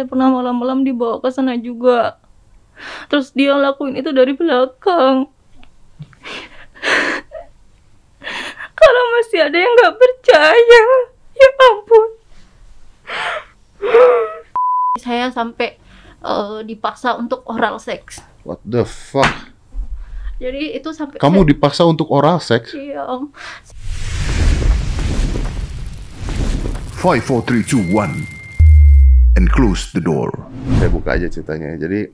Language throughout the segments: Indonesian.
saya pernah malam-malam dibawa ke sana juga terus dia lakuin itu dari belakang kalau masih ada yang nggak percaya ya ampun saya sampai uh, dipaksa untuk oral seks what the fuck jadi itu sampai kamu saya... dipaksa untuk oral seks iya om five four three two one and close the door. Saya buka aja ceritanya. Jadi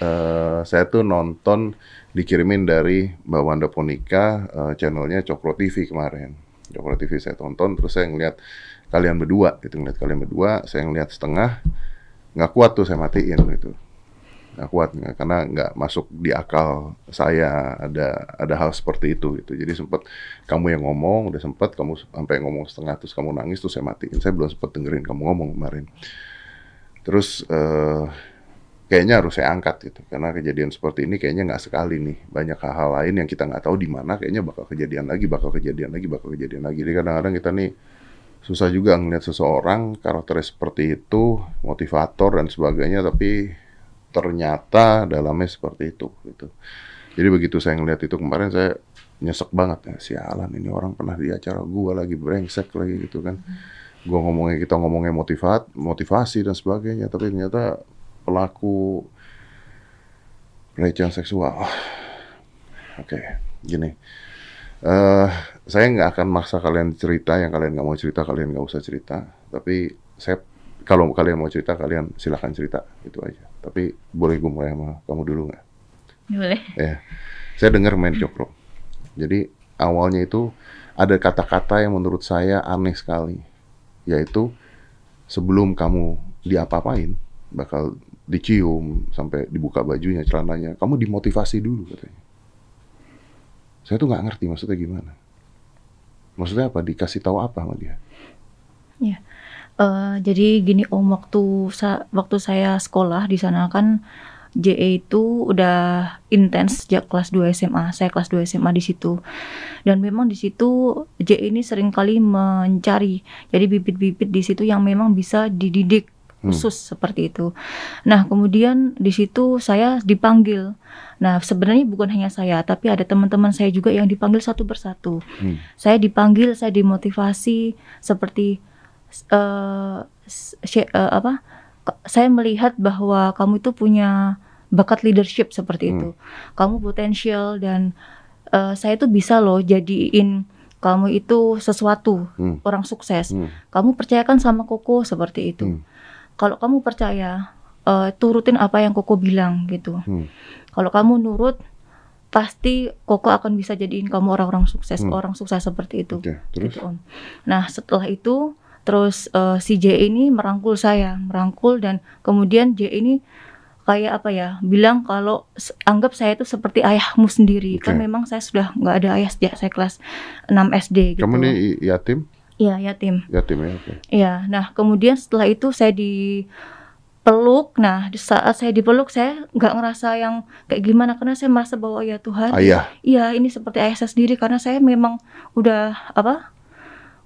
uh, saya tuh nonton dikirimin dari Mbak Wanda Ponika uh, eh, channelnya Cokro TV kemarin. Cokro TV saya tonton, terus saya ngeliat kalian berdua, itu ngeliat kalian berdua, saya ngeliat setengah, nggak kuat tuh saya matiin gitu nggak kuat karena nggak masuk di akal saya ada ada hal seperti itu gitu jadi sempat kamu yang ngomong udah sempat kamu sampai ngomong setengah terus kamu nangis tuh saya matiin saya belum sempat dengerin kamu ngomong kemarin Terus eh, kayaknya harus saya angkat gitu karena kejadian seperti ini kayaknya nggak sekali nih banyak hal-hal lain yang kita nggak tahu di mana kayaknya bakal kejadian lagi bakal kejadian lagi bakal kejadian lagi jadi kadang-kadang kita nih susah juga ngelihat seseorang karakter seperti itu motivator dan sebagainya tapi ternyata dalamnya seperti itu gitu jadi begitu saya ngelihat itu kemarin saya nyesek banget ya eh, sialan ini orang pernah di acara gua lagi brengsek lagi gitu kan hmm gua ngomongnya kita ngomongnya motivat, motivasi dan sebagainya, tapi ternyata pelaku pelecehan seksual. Oke, okay, gini. Uh, saya nggak akan maksa kalian cerita yang kalian nggak mau cerita kalian nggak usah cerita tapi saya kalau kalian mau cerita kalian silahkan cerita itu aja tapi boleh gue mulai sama kamu dulu nggak boleh ya saya dengar main cokro jadi awalnya itu ada kata-kata yang menurut saya aneh sekali yaitu sebelum kamu diapa-apain bakal dicium sampai dibuka bajunya celananya kamu dimotivasi dulu katanya saya tuh nggak ngerti maksudnya gimana maksudnya apa dikasih tahu apa sama dia ya uh, jadi gini om waktu sa waktu saya sekolah di sana kan JE itu udah intens sejak kelas 2 SMA. Saya kelas 2 SMA di situ. Dan memang di situ JE ini sering kali mencari. Jadi bibit-bibit di situ yang memang bisa dididik hmm. khusus hmm. seperti itu. Nah, kemudian di situ saya dipanggil. Nah, sebenarnya bukan hanya saya, tapi ada teman-teman saya juga yang dipanggil satu persatu. Hmm. Saya dipanggil, saya dimotivasi seperti uh, uh, apa? saya melihat bahwa kamu itu punya bakat leadership seperti hmm. itu. Kamu potensial dan uh, saya itu bisa loh jadiin kamu itu sesuatu hmm. orang sukses. Hmm. Kamu percayakan sama Koko seperti itu. Hmm. Kalau kamu percaya, uh, turutin apa yang Koko bilang gitu. Hmm. Kalau kamu nurut, pasti Koko akan bisa jadiin kamu orang-orang sukses, hmm. orang sukses seperti itu. Okay. Terus? Gitu, om. Nah setelah itu terus uh, si J ini merangkul saya merangkul dan kemudian J ini kayak apa ya bilang kalau anggap saya itu seperti ayahmu sendiri okay. kan memang saya sudah nggak ada ayah sejak saya kelas 6 SD gitu kamu ini yatim iya yatim yatim ya okay. iya nah kemudian setelah itu saya nah, di peluk. Nah, saat saya dipeluk saya nggak ngerasa yang kayak gimana karena saya merasa bahwa ya Tuhan, ayah. Iya, ini seperti ayah saya sendiri karena saya memang udah apa?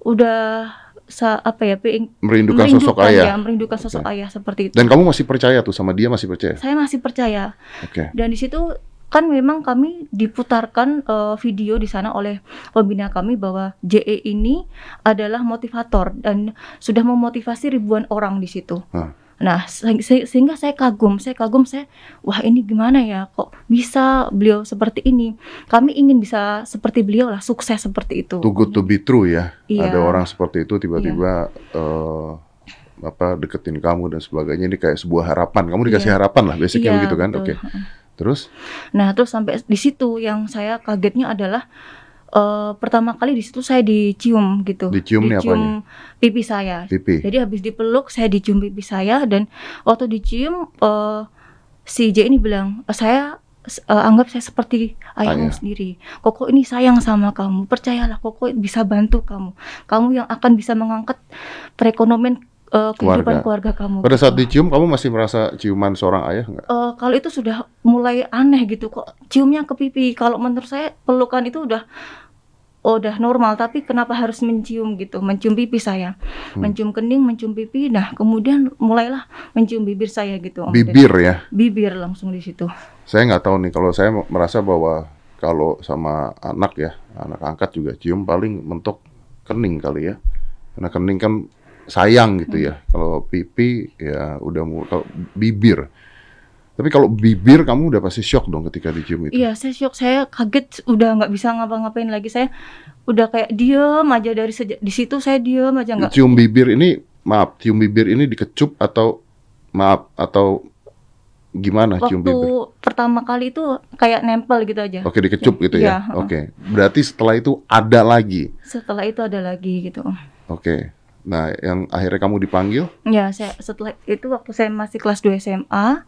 Udah apa ya ping, merindukan, merindukan sosok ya, ayah merindukan sosok okay. ayah seperti itu dan kamu masih percaya tuh sama dia masih percaya saya masih percaya okay. dan di situ kan memang kami diputarkan uh, video di sana oleh pembina kami bahwa JE ini adalah motivator dan sudah memotivasi ribuan orang di situ. Huh. Nah, se sehingga saya kagum, saya kagum, saya wah ini gimana ya kok bisa beliau seperti ini. Kami ingin bisa seperti beliau lah, sukses seperti itu. Too good to be true ya. Iya. Ada orang seperti itu tiba-tiba uh, apa deketin kamu dan sebagainya ini kayak sebuah harapan. Kamu dikasih yeah. harapan lah, basicnya yeah, begitu kan? Oke. Okay. Terus? Nah, terus sampai di situ yang saya kagetnya adalah uh, pertama kali di situ saya dicium gitu. Dicium, dicium apa? pipi saya. Pipi. Jadi habis dipeluk saya dicium pipi saya dan waktu dicium uh, si J ini bilang eh, saya uh, anggap saya seperti ayahmu Ayah. sendiri. Koko ini sayang sama kamu. Percayalah Koko bisa bantu kamu. Kamu yang akan bisa mengangkat perekonomian kehidupan keluarga. keluarga kamu. Pada saat gitu. dicium, kamu masih merasa ciuman seorang ayah nggak? Uh, kalau itu sudah mulai aneh gitu kok. Ciumnya ke pipi. Kalau menurut saya pelukan itu udah oh udah normal tapi kenapa harus mencium gitu mencium pipi saya hmm. mencium kening mencium pipi nah kemudian mulailah mencium bibir saya gitu om bibir Dede. ya bibir langsung di situ saya nggak tahu nih kalau saya merasa bahwa kalau sama anak ya anak angkat juga cium paling mentok kening kali ya karena kening kan sayang gitu ya hmm. kalau pipi ya udah kalau bibir tapi kalau bibir kamu udah pasti shock dong ketika dicium itu. Iya, saya shock, saya kaget, udah nggak bisa ngapa-ngapain lagi. Saya udah kayak diem aja dari sejak di situ saya diem aja nggak. Cium bibir ini, maaf, cium bibir ini dikecup atau maaf atau gimana Waktu cium bibir? Waktu pertama kali itu kayak nempel gitu aja. Oke, dikecup gitu ya. Iya. Oke. Berarti setelah itu ada lagi. Setelah itu ada lagi gitu. Oke. Nah, yang akhirnya kamu dipanggil? Ya, saya setelah itu waktu saya masih kelas 2 SMA,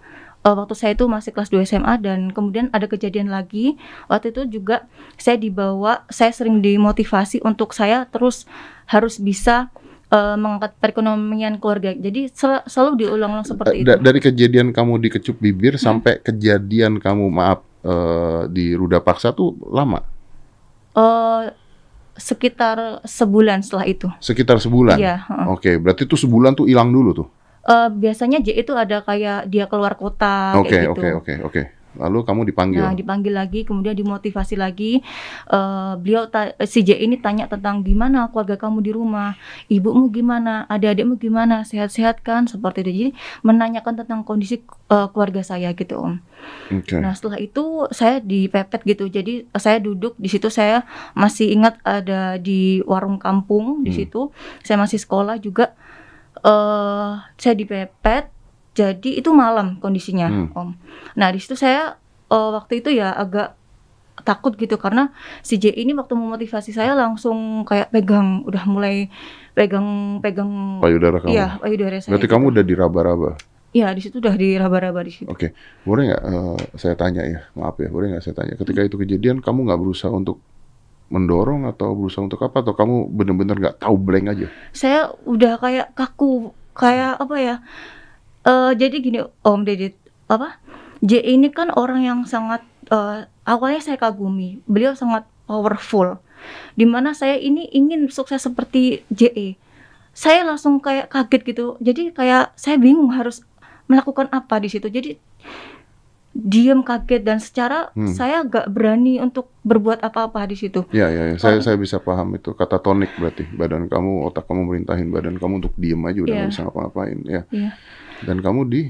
Eh, waktu saya itu masih kelas 2 SMA dan kemudian ada kejadian lagi waktu itu juga saya dibawa saya sering dimotivasi untuk saya terus harus bisa uh, mengangkat perekonomian keluarga. Jadi sel selalu diulang-ulang eh, seperti itu. Dari kejadian kamu dikecup bibir hmm. sampai kejadian kamu maaf uh, di ruda paksa tuh lama. Uh, sekitar sebulan setelah itu. Sekitar sebulan. Iya. Uh. Oke, berarti tuh sebulan tuh hilang dulu tuh uh, biasanya J itu ada kayak dia keluar kota okay, kayak gitu. Oke, oke, oke, Lalu kamu dipanggil. Nah, dipanggil lagi, kemudian dimotivasi lagi. Uh, beliau si J ini tanya tentang gimana keluarga kamu di rumah, ibumu gimana, adik-adikmu gimana, sehat-sehat kan, seperti itu. Jadi menanyakan tentang kondisi uh, keluarga saya gitu, Om. Okay. Nah, setelah itu saya dipepet gitu. Jadi saya duduk di situ saya masih ingat ada di warung kampung di hmm. situ. Saya masih sekolah juga uh, saya dipepet jadi itu malam kondisinya hmm. om nah di situ saya uh, waktu itu ya agak takut gitu karena si J ini waktu memotivasi saya langsung kayak pegang udah mulai pegang pegang payudara kamu. Iya, payudara saya. Berarti gitu. kamu udah diraba-raba. Iya, di situ udah diraba-raba di situ. Oke. Okay. Boleh nggak uh, saya tanya ya? Maaf ya, boleh nggak saya tanya. Ketika hmm. itu kejadian kamu nggak berusaha untuk mendorong atau berusaha untuk apa atau kamu bener-bener nggak -bener tahu blank aja? Saya udah kayak kaku, kayak apa ya? Uh, jadi gini Om Dedit, apa? J ini kan orang yang sangat uh, awalnya saya kagumi, beliau sangat powerful. Dimana saya ini ingin sukses seperti JE. Saya langsung kayak kaget gitu. Jadi kayak saya bingung harus melakukan apa di situ. Jadi diam kaget dan secara hmm. saya gak berani untuk berbuat apa-apa di situ. Iya iya, ya. saya saya bisa paham itu kata tonik berarti badan kamu otak kamu merintahin badan kamu untuk diem aja udah iya. nggak gak bisa ngapa-ngapain ya. ya. Dan kamu di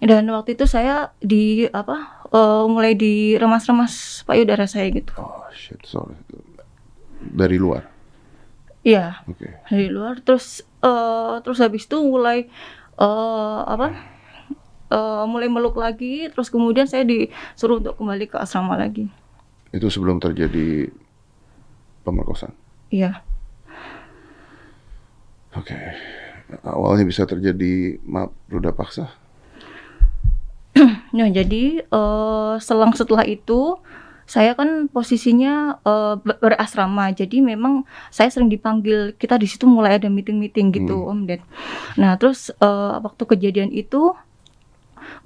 dan waktu itu saya di apa uh, mulai di remas-remas payudara saya gitu. Oh shit sorry dari luar. Iya. Okay. Dari luar terus uh, terus habis itu mulai uh, apa? uh, mulai meluk lagi terus kemudian saya disuruh untuk kembali ke asrama lagi itu sebelum terjadi pemerkosaan iya oke okay. awalnya bisa terjadi maaf ruda paksa nah jadi uh, selang setelah itu saya kan posisinya uh, berasrama jadi memang saya sering dipanggil kita di situ mulai ada meeting meeting gitu hmm. om Ded nah terus uh, waktu kejadian itu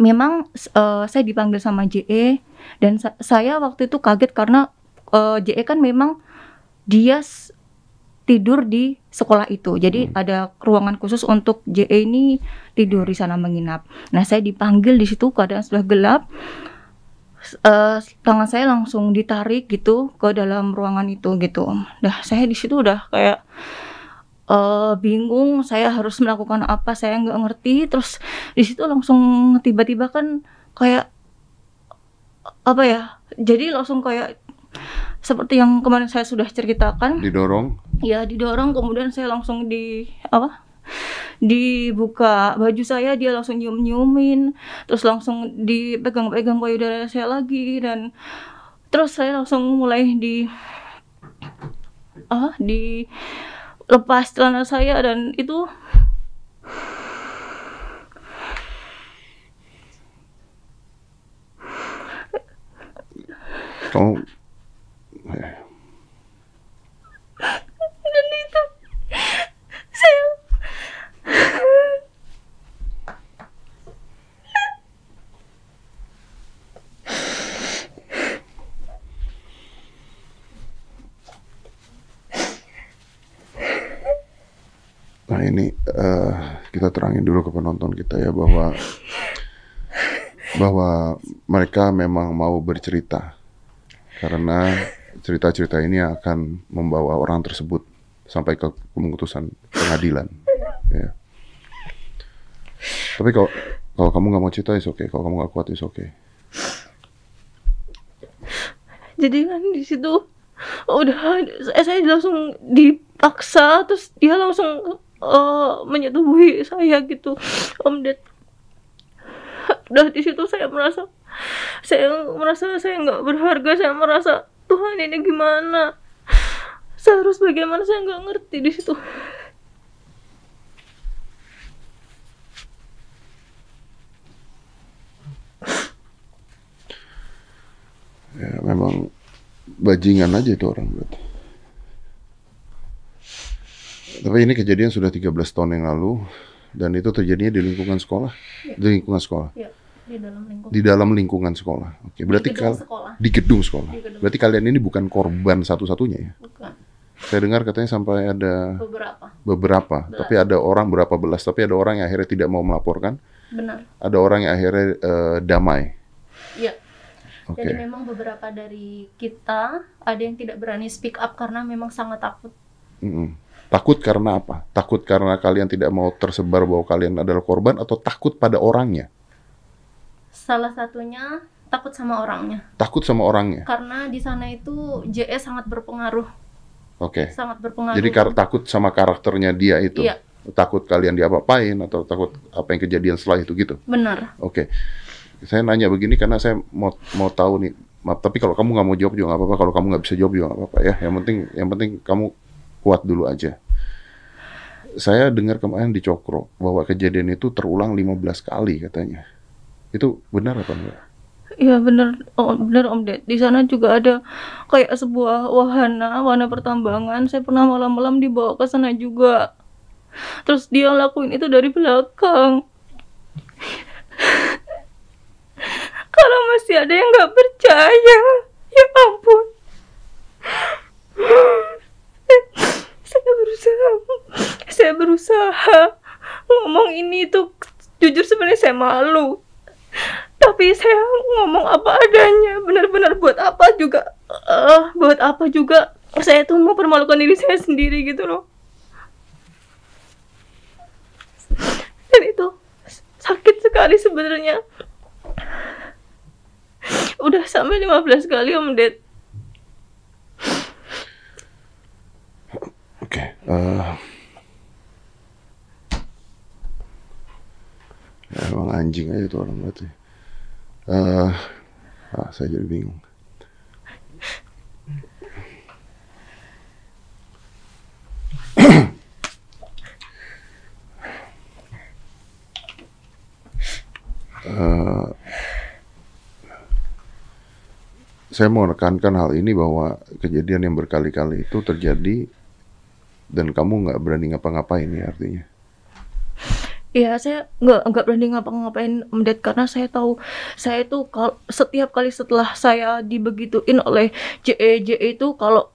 memang uh, saya dipanggil sama JE dan sa saya waktu itu kaget karena uh, eh, JE kan memang dia tidur di sekolah itu. Jadi hmm. ada ruangan khusus untuk JE ini tidur di sana menginap. Nah, saya dipanggil di situ keadaan sudah gelap. Uh, tangan saya langsung ditarik gitu ke dalam ruangan itu gitu. Dah saya di situ udah kayak uh, bingung saya harus melakukan apa saya nggak ngerti terus di situ langsung tiba-tiba kan kayak apa ya jadi langsung kayak seperti yang kemarin saya sudah ceritakan didorong ya didorong kemudian saya langsung di apa dibuka baju saya dia langsung nyium nyiumin terus langsung dipegang pegang payudara saya lagi dan terus saya langsung mulai di ah di lepas celana saya dan itu kamu dan itu saya Nah ini uh, kita terangin dulu ke penonton kita ya bahwa bahwa mereka memang mau bercerita karena cerita-cerita ini akan membawa orang tersebut sampai ke pemutusan pengadilan. Ya. Tapi kalau kalau kamu nggak mau cerita, is okay. Kalau kamu nggak kuat, is okay. Jadi kan di situ udah saya langsung dipaksa terus dia langsung uh, eh, menyetubuhi saya gitu om ded udah di situ saya merasa saya merasa saya nggak berharga saya merasa Tuhan ini gimana saya harus bagaimana saya nggak ngerti di situ ya memang bajingan aja itu orang berarti tapi ini kejadian sudah 13 tahun yang lalu dan itu terjadinya di lingkungan sekolah. Ya. Di lingkungan sekolah. Ya. Di dalam lingkungan. Di dalam lingkungan sekolah. Oke, berarti di gedung sekolah. Di gedung sekolah. Di gedung. Berarti kalian ini bukan korban satu-satunya ya? Bukan. Saya dengar katanya sampai ada beberapa. Beberapa, belas. tapi ada orang berapa belas, tapi ada orang yang akhirnya tidak mau melaporkan. Benar. Ada orang yang akhirnya uh, damai. Iya. Okay. Jadi memang beberapa dari kita ada yang tidak berani speak up karena memang sangat takut. Mm -hmm. Takut karena apa? Takut karena kalian tidak mau tersebar bahwa kalian adalah korban atau takut pada orangnya? Salah satunya takut sama orangnya. Takut sama orangnya. Karena di sana itu JS e sangat berpengaruh. Oke. Okay. Sangat berpengaruh. Jadi kar takut sama karakternya dia itu. Iya. Takut kalian diapa-apain atau takut apa yang kejadian setelah itu gitu. Benar. Oke. Okay. Saya nanya begini karena saya mau mau tahu nih maaf tapi kalau kamu nggak mau jawab juga nggak apa-apa kalau kamu nggak bisa jawab juga nggak apa-apa ya yang penting yang penting kamu kuat dulu aja. Saya dengar kemarin di Cokro bahwa kejadian itu terulang 15 kali katanya. Itu benar apa enggak? Iya benar oh, benar Om Ded. Di sana juga ada kayak sebuah wahana, wahana pertambangan. Saya pernah malam-malam dibawa ke sana juga. Terus dia lakuin itu dari belakang. Kalau masih ada yang nggak percaya, ya ampun. berusaha saya berusaha ngomong ini itu jujur sebenarnya saya malu tapi saya ngomong apa adanya benar-benar buat apa juga uh, buat apa juga saya tuh mau permalukan diri saya sendiri gitu loh dan itu sakit sekali sebenarnya udah sampai 15 kali om Ded Uh, emang anjing aja tuh orang batu. Uh, eh, ah, saya jadi bingung. Eh, saya mau menekankan hal ini bahwa kejadian yang berkali-kali itu terjadi dan kamu nggak berani ngapa-ngapain ya artinya Iya, saya nggak nggak berani ngapa-ngapain mendet karena saya tahu saya itu kalau setiap kali setelah saya dibegituin oleh JE JE itu kalau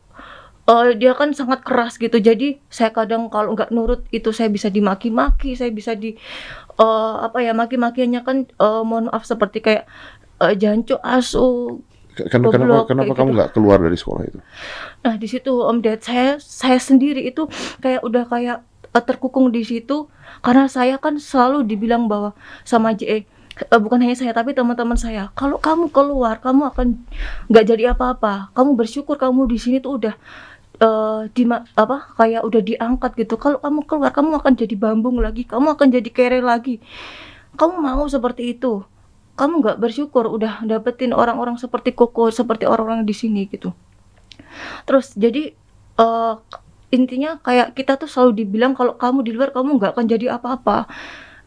uh, dia kan sangat keras gitu. Jadi saya kadang kalau nggak nurut itu saya bisa dimaki-maki, saya bisa di uh, apa ya maki-makiannya kan uh, mohon maaf seperti kayak uh, jancu asu Ken kan, Goblok, kenapa kenapa kamu gitu. nggak keluar dari sekolah itu? Nah di situ Om Ded saya saya sendiri itu kayak udah kayak eh, terkukung di situ karena saya kan selalu dibilang bahwa sama JE eh, eh, bukan hanya saya tapi teman-teman saya kalau kamu keluar kamu akan nggak jadi apa-apa kamu bersyukur kamu di sini tuh udah uh, di apa kayak udah diangkat gitu kalau kamu keluar kamu akan jadi bambung lagi kamu akan jadi kere lagi kamu mau seperti itu kamu nggak bersyukur udah dapetin orang-orang seperti koko seperti orang-orang di sini gitu terus jadi uh, intinya kayak kita tuh selalu dibilang kalau kamu di luar kamu nggak akan jadi apa-apa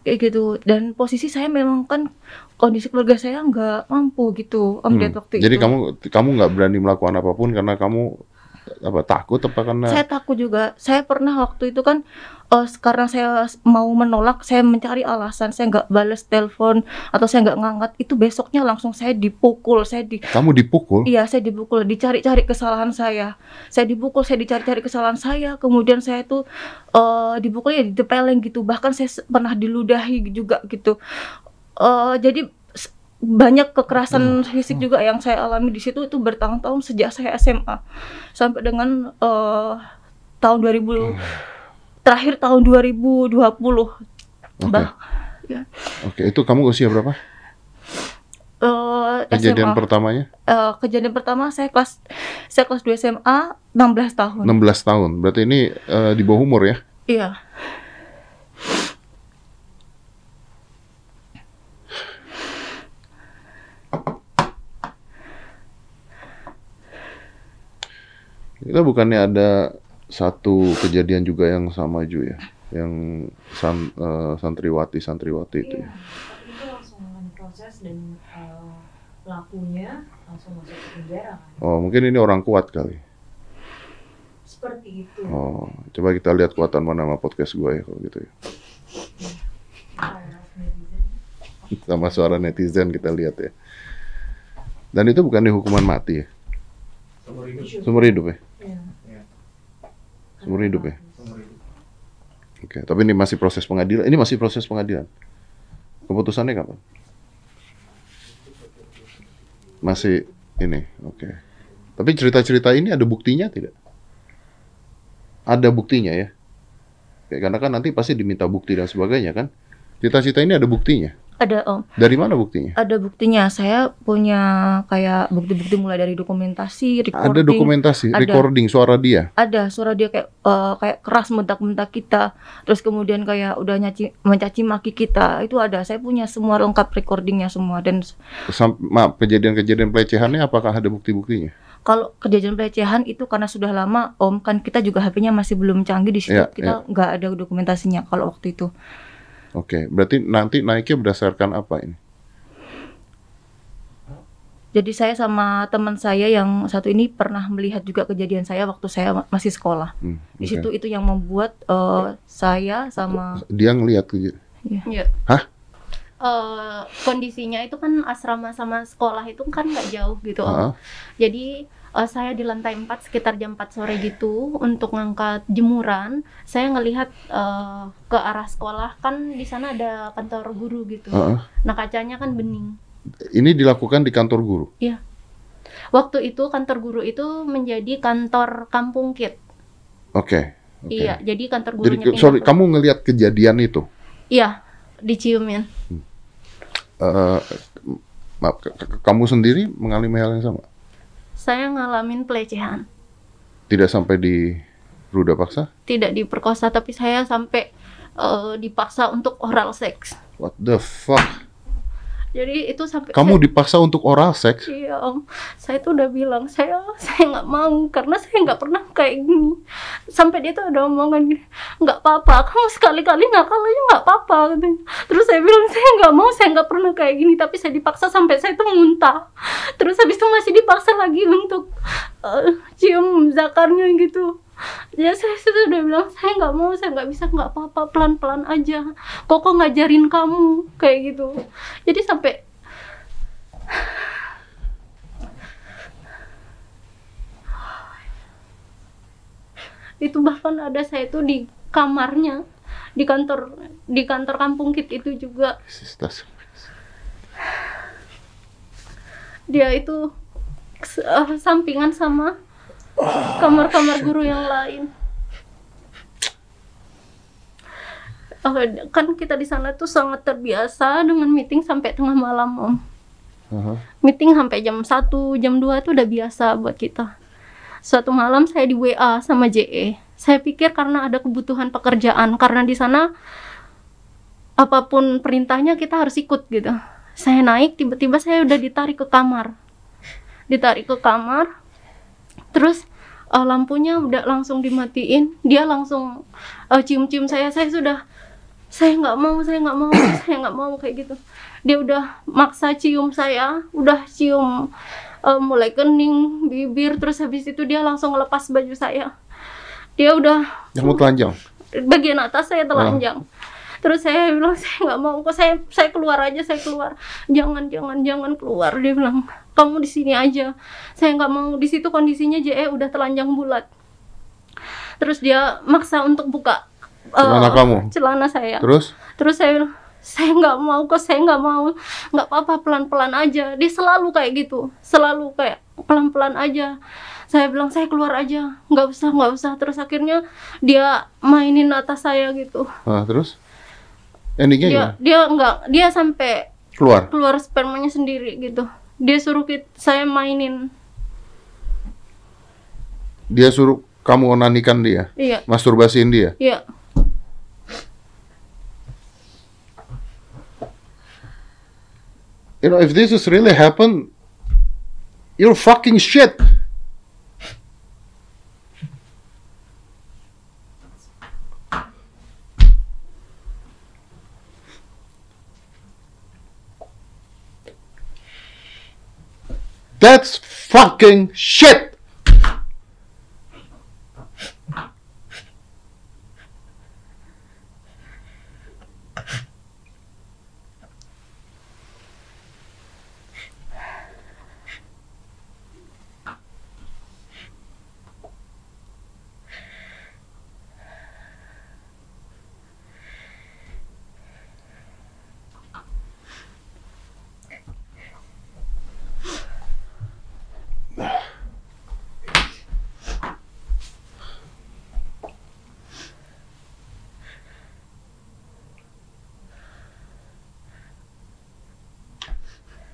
kayak gitu dan posisi saya memang kan kondisi keluarga saya nggak mampu gitu om hmm. waktu jadi itu jadi kamu kamu nggak berani melakukan apapun karena kamu apa takut apa karena saya takut juga saya pernah waktu itu kan uh, karena saya mau menolak saya mencari alasan saya nggak balas telepon atau saya nggak ngangkat itu besoknya langsung saya dipukul saya di kamu dipukul iya saya dipukul dicari-cari kesalahan saya saya dipukul saya dicari-cari kesalahan saya kemudian saya tuh uh, eh, dipukul ya ditepeleng gitu bahkan saya pernah diludahi juga gitu uh, jadi banyak kekerasan hmm. fisik hmm. juga yang saya alami di situ itu bertahun-tahun sejak saya SMA sampai dengan uh, tahun 2000 hmm. terakhir tahun 2020 okay. bah ya. oke okay. itu kamu usia berapa uh, kejadian SMA. pertamanya uh, kejadian pertama saya kelas saya kelas 2 SMA 16 tahun 16 tahun berarti ini uh, di bawah umur ya iya Kita bukannya ada satu kejadian juga yang sama juga ya, yang san, uh, santriwati santriwati ya? iya. itu. Ya. Itu langsung proses dan uh, pelakunya langsung masuk ke penjara kan? Oh, mungkin ini orang kuat kali. Seperti itu. Oh, coba kita lihat kuatan mana sama podcast gue ya kalau gitu ya. Iya. Sama suara netizen kita lihat ya. Dan itu bukan hukuman mati ya? sumur hidup. Seumur hidup ya? Seumur hidup ya? Oke, okay. tapi ini masih proses pengadilan. Ini masih proses pengadilan. Keputusannya kapan? Masih ini, oke. Okay. Tapi cerita-cerita ini ada buktinya tidak? Ada buktinya ya. Okay, karena kan nanti pasti diminta bukti dan sebagainya kan. Cerita-cerita ini ada buktinya. Ada om. Oh. Dari mana buktinya? Ada buktinya. Saya punya kayak bukti-bukti mulai dari dokumentasi, recording. Ada dokumentasi, ada, recording suara dia. Ada suara dia kayak uh, kayak keras mentak-mentak kita. Terus kemudian kayak udah nyaci mencaci maki kita. Itu ada. Saya punya semua lengkap recordingnya semua dan. Sama maaf kejadian-kejadian pelecehannya apakah ada bukti-buktinya? kalau kejadian pelecehan itu karena sudah lama om kan kita juga HP-nya masih belum canggih di situ ya, kita ya. nggak ya. ada dokumentasinya kalau waktu itu Oke, okay. berarti nanti naiknya berdasarkan apa ini? Jadi saya sama teman saya yang satu ini pernah melihat juga kejadian saya waktu saya masih sekolah. Hmm, okay. Di situ itu yang membuat uh, saya sama oh, dia ngelihat gitu. Iya. Yeah. Hah? Uh, kondisinya itu kan asrama sama sekolah itu kan nggak jauh gitu. Uh -huh. Jadi uh, saya di lantai 4 sekitar jam 4 sore gitu untuk ngangkat jemuran saya ngelihat uh, ke arah sekolah kan di sana ada kantor guru gitu uh -uh. nah kacanya kan bening ini dilakukan di kantor guru iya waktu itu kantor guru itu menjadi kantor kampung kit oke okay, okay. iya jadi kantor guru jadi sorry kamu ngelihat kejadian itu iya diciumin hmm. uh, maaf kamu sendiri mengalami hal yang sama saya ngalamin pelecehan. Tidak sampai di ruda paksa? Tidak diperkosa, tapi saya sampai uh, dipaksa untuk oral seks. What the fuck? Jadi itu sampai kamu saya, dipaksa untuk oral seks? Iya om, saya tuh udah bilang saya saya nggak mau karena saya nggak pernah kayak gini. Sampai dia tuh ada omongan gini, nggak apa-apa, kamu sekali-kali nggak kalau nggak apa-apa. Gitu. Terus saya bilang saya nggak mau, saya nggak pernah kayak gini, tapi saya dipaksa sampai saya tuh muntah. Terus habis itu masih dipaksa lagi untuk uh, cium zakarnya gitu. Ya saya sudah bilang saya nggak mau saya nggak bisa nggak apa-apa pelan-pelan aja koko ngajarin kamu kayak gitu jadi sampai itu bahkan ada saya itu di kamarnya di kantor di kantor kampung kit itu juga dia itu uh, sampingan sama kamar-kamar guru yang lain. kan kita di sana tuh sangat terbiasa dengan meeting sampai tengah malam om. Uh-huh. Meeting sampai jam 1, jam 2 itu udah biasa buat kita. Suatu malam saya di WA sama JE. Saya pikir karena ada kebutuhan pekerjaan karena di sana apapun perintahnya kita harus ikut gitu. Saya naik tiba-tiba saya udah ditarik ke kamar. Ditarik ke kamar, terus uh, lampunya udah langsung dimatiin dia langsung uh, cium-cium saya saya sudah saya nggak mau saya nggak mau saya nggak mau kayak gitu dia udah maksa cium saya udah cium uh, mulai kening bibir terus habis itu dia langsung lepas baju saya dia udah mau telanjang bagian atas saya telanjang oh terus saya bilang saya nggak mau kok saya saya keluar aja saya keluar jangan jangan jangan keluar dia bilang kamu di sini aja saya nggak mau di situ kondisinya JE udah telanjang bulat terus dia maksa untuk buka eh, celana uh, kamu celana saya terus terus saya bilang saya nggak mau kok saya nggak mau nggak apa-apa pelan-pelan aja dia selalu kayak gitu selalu kayak pelan-pelan aja saya bilang saya keluar aja nggak usah nggak usah terus akhirnya dia mainin atas saya gitu nah, terus Endingnya dia, gimana? Dia enggak, dia sampai keluar keluar spermanya sendiri gitu. Dia suruh kita, saya mainin. Dia suruh kamu onanikan dia? Iya. Masturbasiin dia? Iya. You know, if this is really happen, you're fucking shit. That's fucking shit!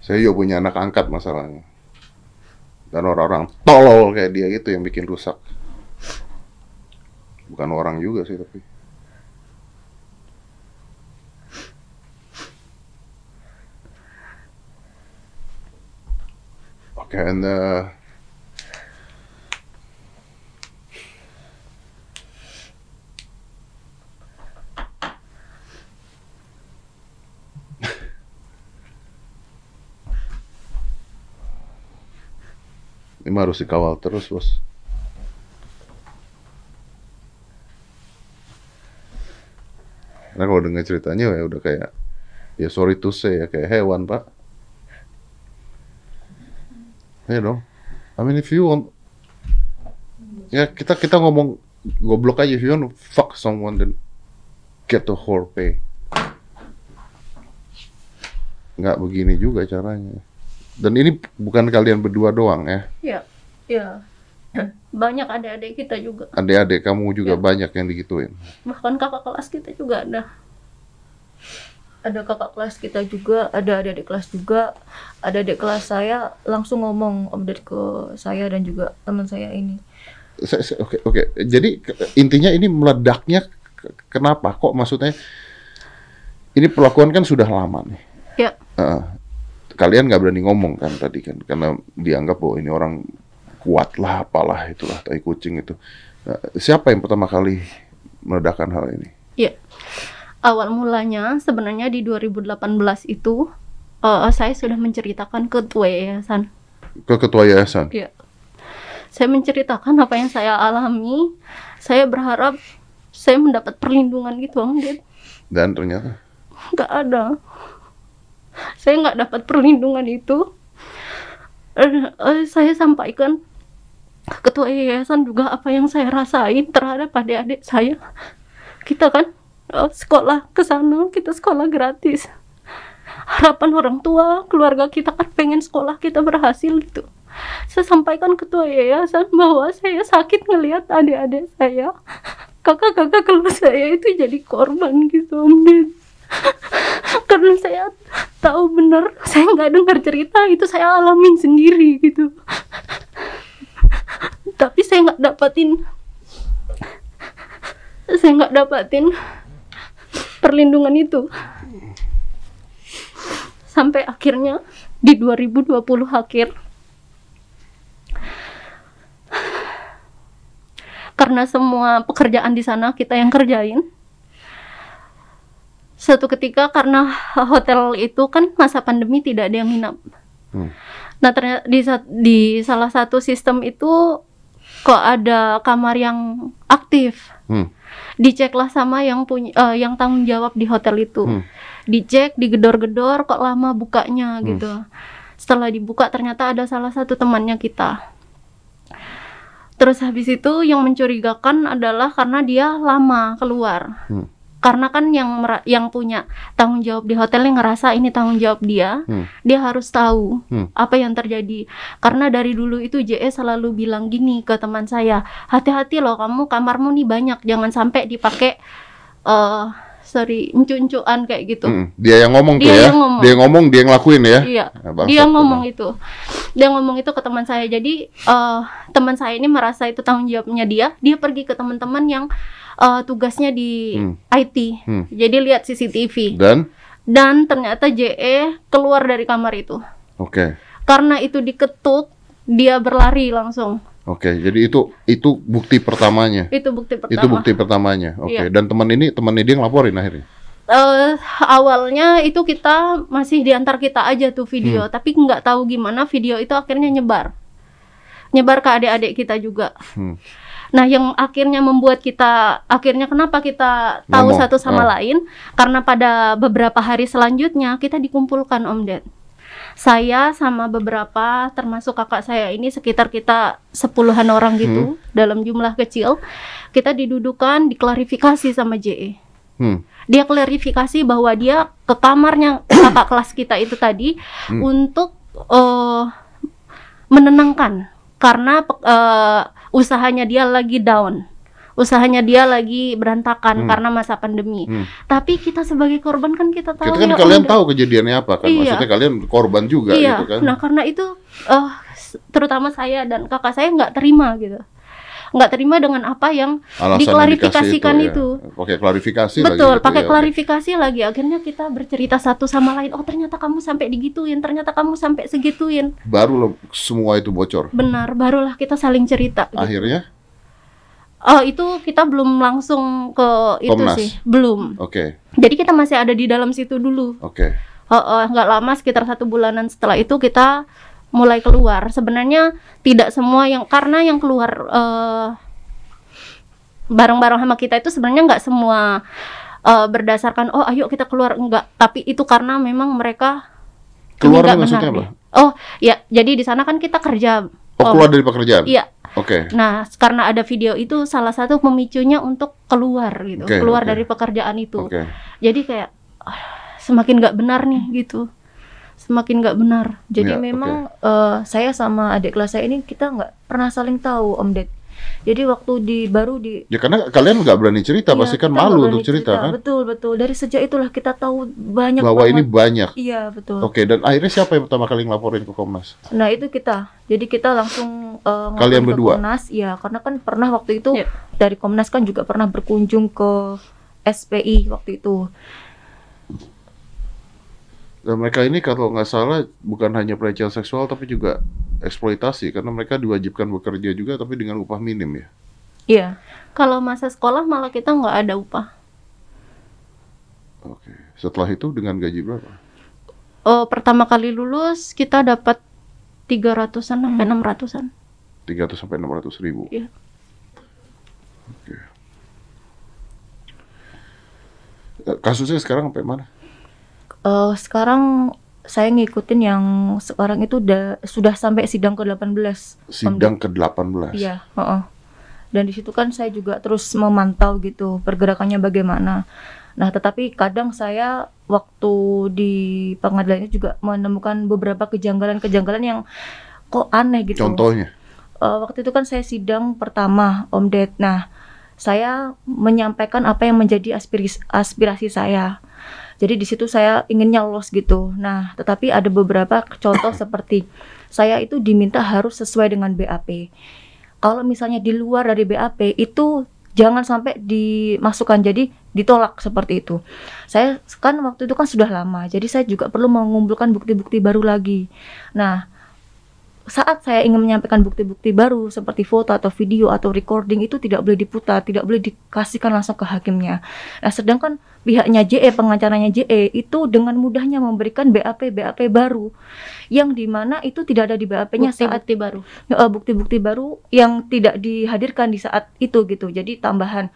Saya juga punya anak angkat masalahnya. Dan orang-orang tolol kayak dia gitu yang bikin rusak. Bukan orang juga sih tapi. Oke, okay, and uh, harus dikawal terus, Bos. Karena kalau dengar ceritanya ya udah kayak ya sorry to say ya kayak hewan, Pak. Ya dong. I mean if you want ya kita kita ngomong goblok aja if you want fuck someone then get the whore pay Gak begini juga caranya dan ini bukan kalian berdua doang ya, ya ya Banyak adik-adik kita juga. Adik-adik kamu juga ya. banyak yang digituin. Bahkan kakak kelas kita juga ada. Ada kakak kelas kita juga, ada adik-adik kelas juga. Ada adik kelas saya langsung ngomong om ke saya dan juga teman saya ini. Oke, oke. Okay, okay. Jadi intinya ini meledaknya kenapa? Kok maksudnya ini perlakuan kan sudah lama nih. Ya. Uh, kalian nggak berani ngomong kan tadi kan karena dianggap bahwa ini orang kuat lah apalah itulah tai kucing itu. Nah, siapa yang pertama kali meledakan hal ini? Iya. Awal mulanya sebenarnya di 2018 itu uh, saya sudah menceritakan ke ketua yayasan. Ke ketua yayasan? Iya. Saya menceritakan apa yang saya alami. Saya berharap saya mendapat perlindungan gitu, Om Dan ternyata? Nggak ada. Saya nggak dapat perlindungan itu uh, uh, saya sampaikan ketua yayasan juga apa yang saya rasain terhadap adik-adik saya kita kan uh, sekolah ke sana kita sekolah gratis harapan orang tua keluarga kita kan pengen sekolah kita berhasil gitu saya sampaikan ketua yayasan bahwa saya sakit ngelihat adik-adik saya kakak-kakak kalau saya itu jadi korban gitu om karena saya tahu benar, saya nggak dengar cerita itu saya alamin sendiri gitu tapi saya nggak dapatin saya nggak dapatin perlindungan itu sampai akhirnya di 2020 akhir karena semua pekerjaan di sana kita yang kerjain Suatu ketika karena hotel itu kan masa pandemi tidak ada yang nginap. Hmm. Nah ternyata di, di salah satu sistem itu kok ada kamar yang aktif. Hmm. Diceklah sama yang punya uh, yang tanggung jawab di hotel itu. Hmm. Dicek, digedor-gedor kok lama bukanya hmm. gitu. Setelah dibuka ternyata ada salah satu temannya kita. Terus habis itu yang mencurigakan adalah karena dia lama keluar. Hmm karena kan yang yang punya tanggung jawab di hotelnya ngerasa ini tanggung jawab dia hmm. dia harus tahu hmm. apa yang terjadi karena dari dulu itu JE selalu bilang gini ke teman saya hati-hati loh kamu kamarmu nih banyak jangan sampai dipakai uh, sorry cuncuan kayak gitu hmm. dia yang ngomong dia tuh ya yang ngomong. dia yang ngomong dia yang lakuin ya iya nah, dia yang ngomong itu dia ngomong itu ke teman saya jadi uh, teman saya ini merasa itu tanggung jawabnya dia dia pergi ke teman-teman yang uh, tugasnya di hmm. IT. Hmm. Jadi lihat CCTV. Dan dan ternyata JE keluar dari kamar itu. Oke. Okay. Karena itu diketuk, dia berlari langsung. Oke, okay, jadi itu itu bukti pertamanya. Itu bukti pertama. Itu bukti pertamanya. Oke, okay. iya. dan teman ini ini dia ngelaporin akhirnya uh, awalnya itu kita masih diantar kita aja tuh video, hmm. tapi nggak tahu gimana video itu akhirnya nyebar, nyebar ke adik-adik kita juga. Hmm. Nah, yang akhirnya membuat kita akhirnya kenapa kita tahu Ngomong. satu sama hmm. lain? Karena pada beberapa hari selanjutnya kita dikumpulkan Om Ded. Saya sama beberapa termasuk kakak saya ini sekitar kita sepuluhan orang gitu hmm. dalam jumlah kecil. Kita didudukan diklarifikasi sama JE. Hmm. Dia klarifikasi bahwa dia ke kamarnya kakak kelas kita itu tadi hmm. untuk uh, menenangkan karena uh, usahanya dia lagi down usahanya dia lagi berantakan hmm. karena masa pandemi. Hmm. Tapi kita sebagai korban kan kita tahu. Kita kan ya, kalian udah, tahu kejadiannya apa kan? Iya. Maksudnya kalian korban juga iya. gitu kan? Nah karena itu, uh, terutama saya dan kakak saya nggak terima gitu nggak terima dengan apa yang Alasan diklarifikasikan itu, itu. Ya. pakai klarifikasi betul lagi gitu pakai ya, klarifikasi lagi akhirnya kita bercerita satu sama lain oh ternyata kamu sampai digituin ternyata kamu sampai segituin baru lo, semua itu bocor benar barulah kita saling cerita gitu. akhirnya gitu. Oh itu kita belum langsung ke itu sih, belum. Oke. Okay. Jadi kita masih ada di dalam situ dulu. Oke. Okay. Uh, uh, nggak lama sekitar satu bulanan setelah itu kita mulai keluar. Sebenarnya tidak semua yang karena yang keluar barang eh, barang-barang sama kita itu sebenarnya nggak semua uh, berdasarkan oh ayo kita keluar enggak, tapi itu karena memang mereka keluar ini maksudnya benar. apa? Oh, ya jadi di sana kan kita kerja. Oh, oh keluar dari pekerjaan. Iya. Oke. Okay. Nah, karena ada video itu salah satu pemicunya untuk keluar gitu, okay, keluar okay. dari pekerjaan itu. Okay. Jadi kayak ah, semakin nggak benar nih gitu semakin nggak benar. Jadi ya, memang okay. uh, eh, saya sama adik kelas saya ini kita nggak pernah saling tahu Om Ded. Jadi waktu di baru di Ya karena kalian nggak berani cerita ya, pasti kan malu untuk cerita, cerita kan? Betul betul. Dari sejak itulah kita tahu banyak bahwa banget. ini banyak. Iya betul. Oke dan akhirnya siapa yang pertama kali ngelaporin ke Komnas? Nah itu kita. Jadi kita langsung uh, kalian berdua. Komnas. ya karena kan pernah waktu itu ya. dari Komnas kan juga pernah berkunjung ke SPI waktu itu. Dan mereka ini kalau nggak salah bukan hanya pelecehan seksual tapi juga eksploitasi karena mereka diwajibkan bekerja juga tapi dengan upah minim ya. Iya. Kalau masa sekolah malah kita nggak ada upah. Oke. Setelah itu dengan gaji berapa? Oh, pertama kali lulus kita dapat tiga ratusan sampai hmm. ratusan. Tiga ratus sampai enam ratus ribu. Iya. Oke. Eh, kasusnya sekarang sampai mana? uh, sekarang saya ngikutin yang sekarang itu udah, sudah sampai sidang ke-18. Sidang ke-18. Iya, uh -uh. Dan di situ kan saya juga terus memantau gitu pergerakannya bagaimana. Nah, tetapi kadang saya waktu di pengadilan ini juga menemukan beberapa kejanggalan-kejanggalan yang kok aneh gitu. Contohnya? Uh, waktu itu kan saya sidang pertama Om Ded. Nah, saya menyampaikan apa yang menjadi aspirasi, aspirasi saya. Jadi di situ saya ingin lolos gitu. Nah, tetapi ada beberapa contoh seperti saya itu diminta harus sesuai dengan BAP. Kalau misalnya di luar dari BAP itu jangan sampai dimasukkan jadi ditolak seperti itu. Saya kan waktu itu kan sudah lama, jadi saya juga perlu mengumpulkan bukti-bukti baru lagi. Nah, saat saya ingin menyampaikan bukti-bukti baru seperti foto atau video atau recording itu tidak boleh diputar, tidak boleh dikasihkan langsung ke hakimnya. Nah, sedangkan pihaknya JE, pengacaranya JE itu dengan mudahnya memberikan BAP BAP baru yang dimana itu tidak ada di BAP-nya saat bukti baru bukti-bukti baru yang tidak dihadirkan di saat itu gitu. Jadi tambahan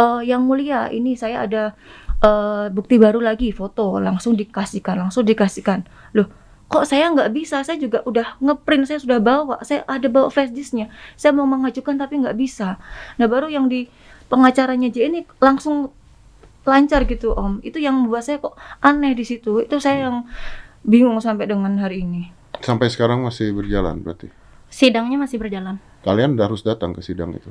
uh, yang mulia ini saya ada uh, bukti baru lagi foto langsung dikasihkan langsung dikasihkan loh kok saya nggak bisa saya juga udah ngeprint saya sudah bawa saya ada bawa flash disknya saya mau mengajukan tapi nggak bisa nah baru yang di pengacaranya J e ini langsung lancar gitu om itu yang buat saya kok aneh di situ itu saya hmm. yang bingung sampai dengan hari ini sampai sekarang masih berjalan berarti sidangnya masih berjalan kalian harus datang ke sidang itu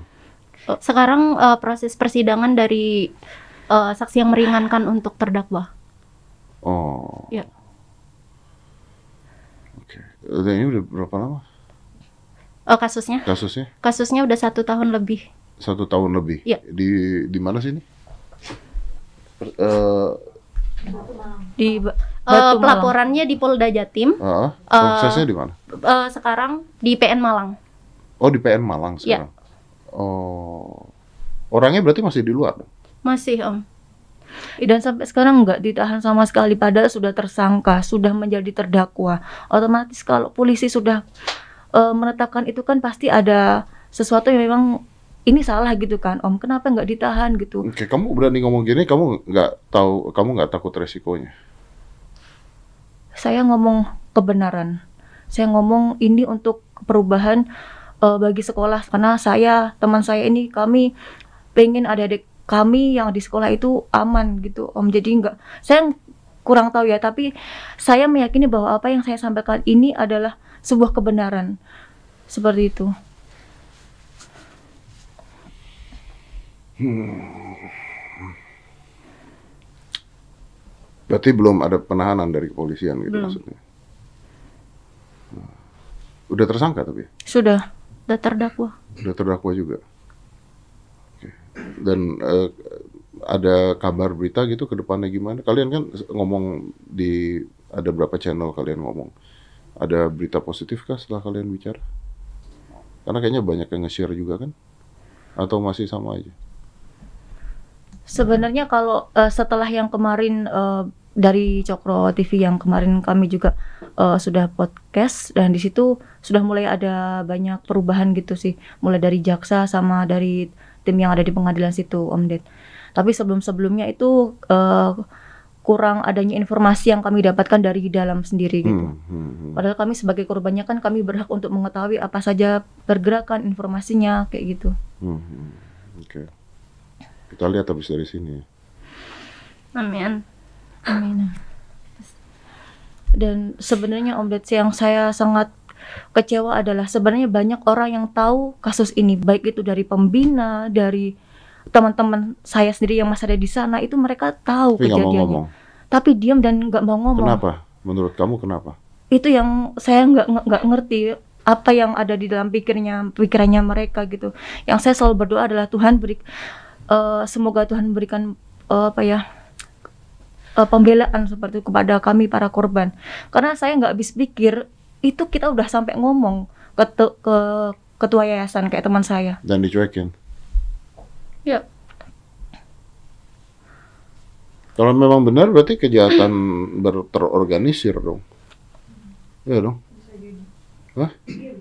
eh, sekarang uh, proses persidangan dari uh, saksi yang meringankan untuk terdakwa oh ya oke okay. ini udah berapa lama Oh, kasusnya? Kasusnya? Kasusnya udah satu tahun lebih. Satu tahun lebih. ya Di di mana sih ini? Eh, di uh, pelaporannya di Polda Jatim. Uh, prosesnya uh, di mana? Uh, sekarang di PN Malang. Oh, di PN Malang iya. sekarang. Ya. Oh. Orangnya berarti masih di luar? Masih, Om. Dan sampai sekarang nggak ditahan sama sekali padahal sudah tersangka, sudah menjadi terdakwa. Otomatis kalau polisi sudah uh, menetapkan itu kan pasti ada sesuatu yang memang ini salah gitu kan om kenapa nggak ditahan gitu Oke, kamu berani ngomong gini kamu nggak tahu kamu nggak takut resikonya saya ngomong kebenaran saya ngomong ini untuk perubahan uh, bagi sekolah karena saya teman saya ini kami pengen ada adik kami yang di sekolah itu aman gitu om jadi nggak saya kurang tahu ya tapi saya meyakini bahwa apa yang saya sampaikan ini adalah sebuah kebenaran seperti itu Hmm. Berarti belum ada penahanan dari kepolisian gitu belum. maksudnya. Udah tersangka tapi? Sudah, udah terdakwa. Udah terdakwa juga. Dan uh, ada kabar berita gitu ke depannya gimana? Kalian kan ngomong di ada berapa channel kalian ngomong? Ada berita positif kah setelah kalian bicara? Karena kayaknya banyak yang nge-share juga kan? Atau masih sama aja? Sebenarnya kalau uh, setelah yang kemarin uh, dari Cokro TV yang kemarin kami juga uh, sudah podcast dan di situ sudah mulai ada banyak perubahan gitu sih, mulai dari jaksa sama dari tim yang ada di pengadilan situ Om Ded. Tapi sebelum-sebelumnya itu uh, kurang adanya informasi yang kami dapatkan dari dalam sendiri gitu. Hmm, hmm, hmm. Padahal kami sebagai korbannya kan kami berhak untuk mengetahui apa saja pergerakan informasinya kayak gitu. hmm. Kita lihat habis dari sini. Amin. Amin. Dan sebenarnya Om Betsy yang saya sangat kecewa adalah sebenarnya banyak orang yang tahu kasus ini baik itu dari pembina, dari teman-teman saya sendiri yang masih ada di sana itu mereka tahu Tapi kejadiannya. Mau ngomong. Tapi diam dan nggak mau ngomong. Kenapa? Menurut kamu kenapa? Itu yang saya nggak nggak ngerti apa yang ada di dalam pikirnya pikirannya mereka gitu. Yang saya selalu berdoa adalah Tuhan beri uh, semoga Tuhan berikan uh, eh, apa ya uh, pembelaan seperti itu kepada kami para korban karena saya nggak habis pikir itu kita udah sampai ngomong ke, ke ketua yayasan kayak teman saya dan dicuekin ya kalau memang benar berarti kejahatan berterorganisir dong ya dong Hah? Iya,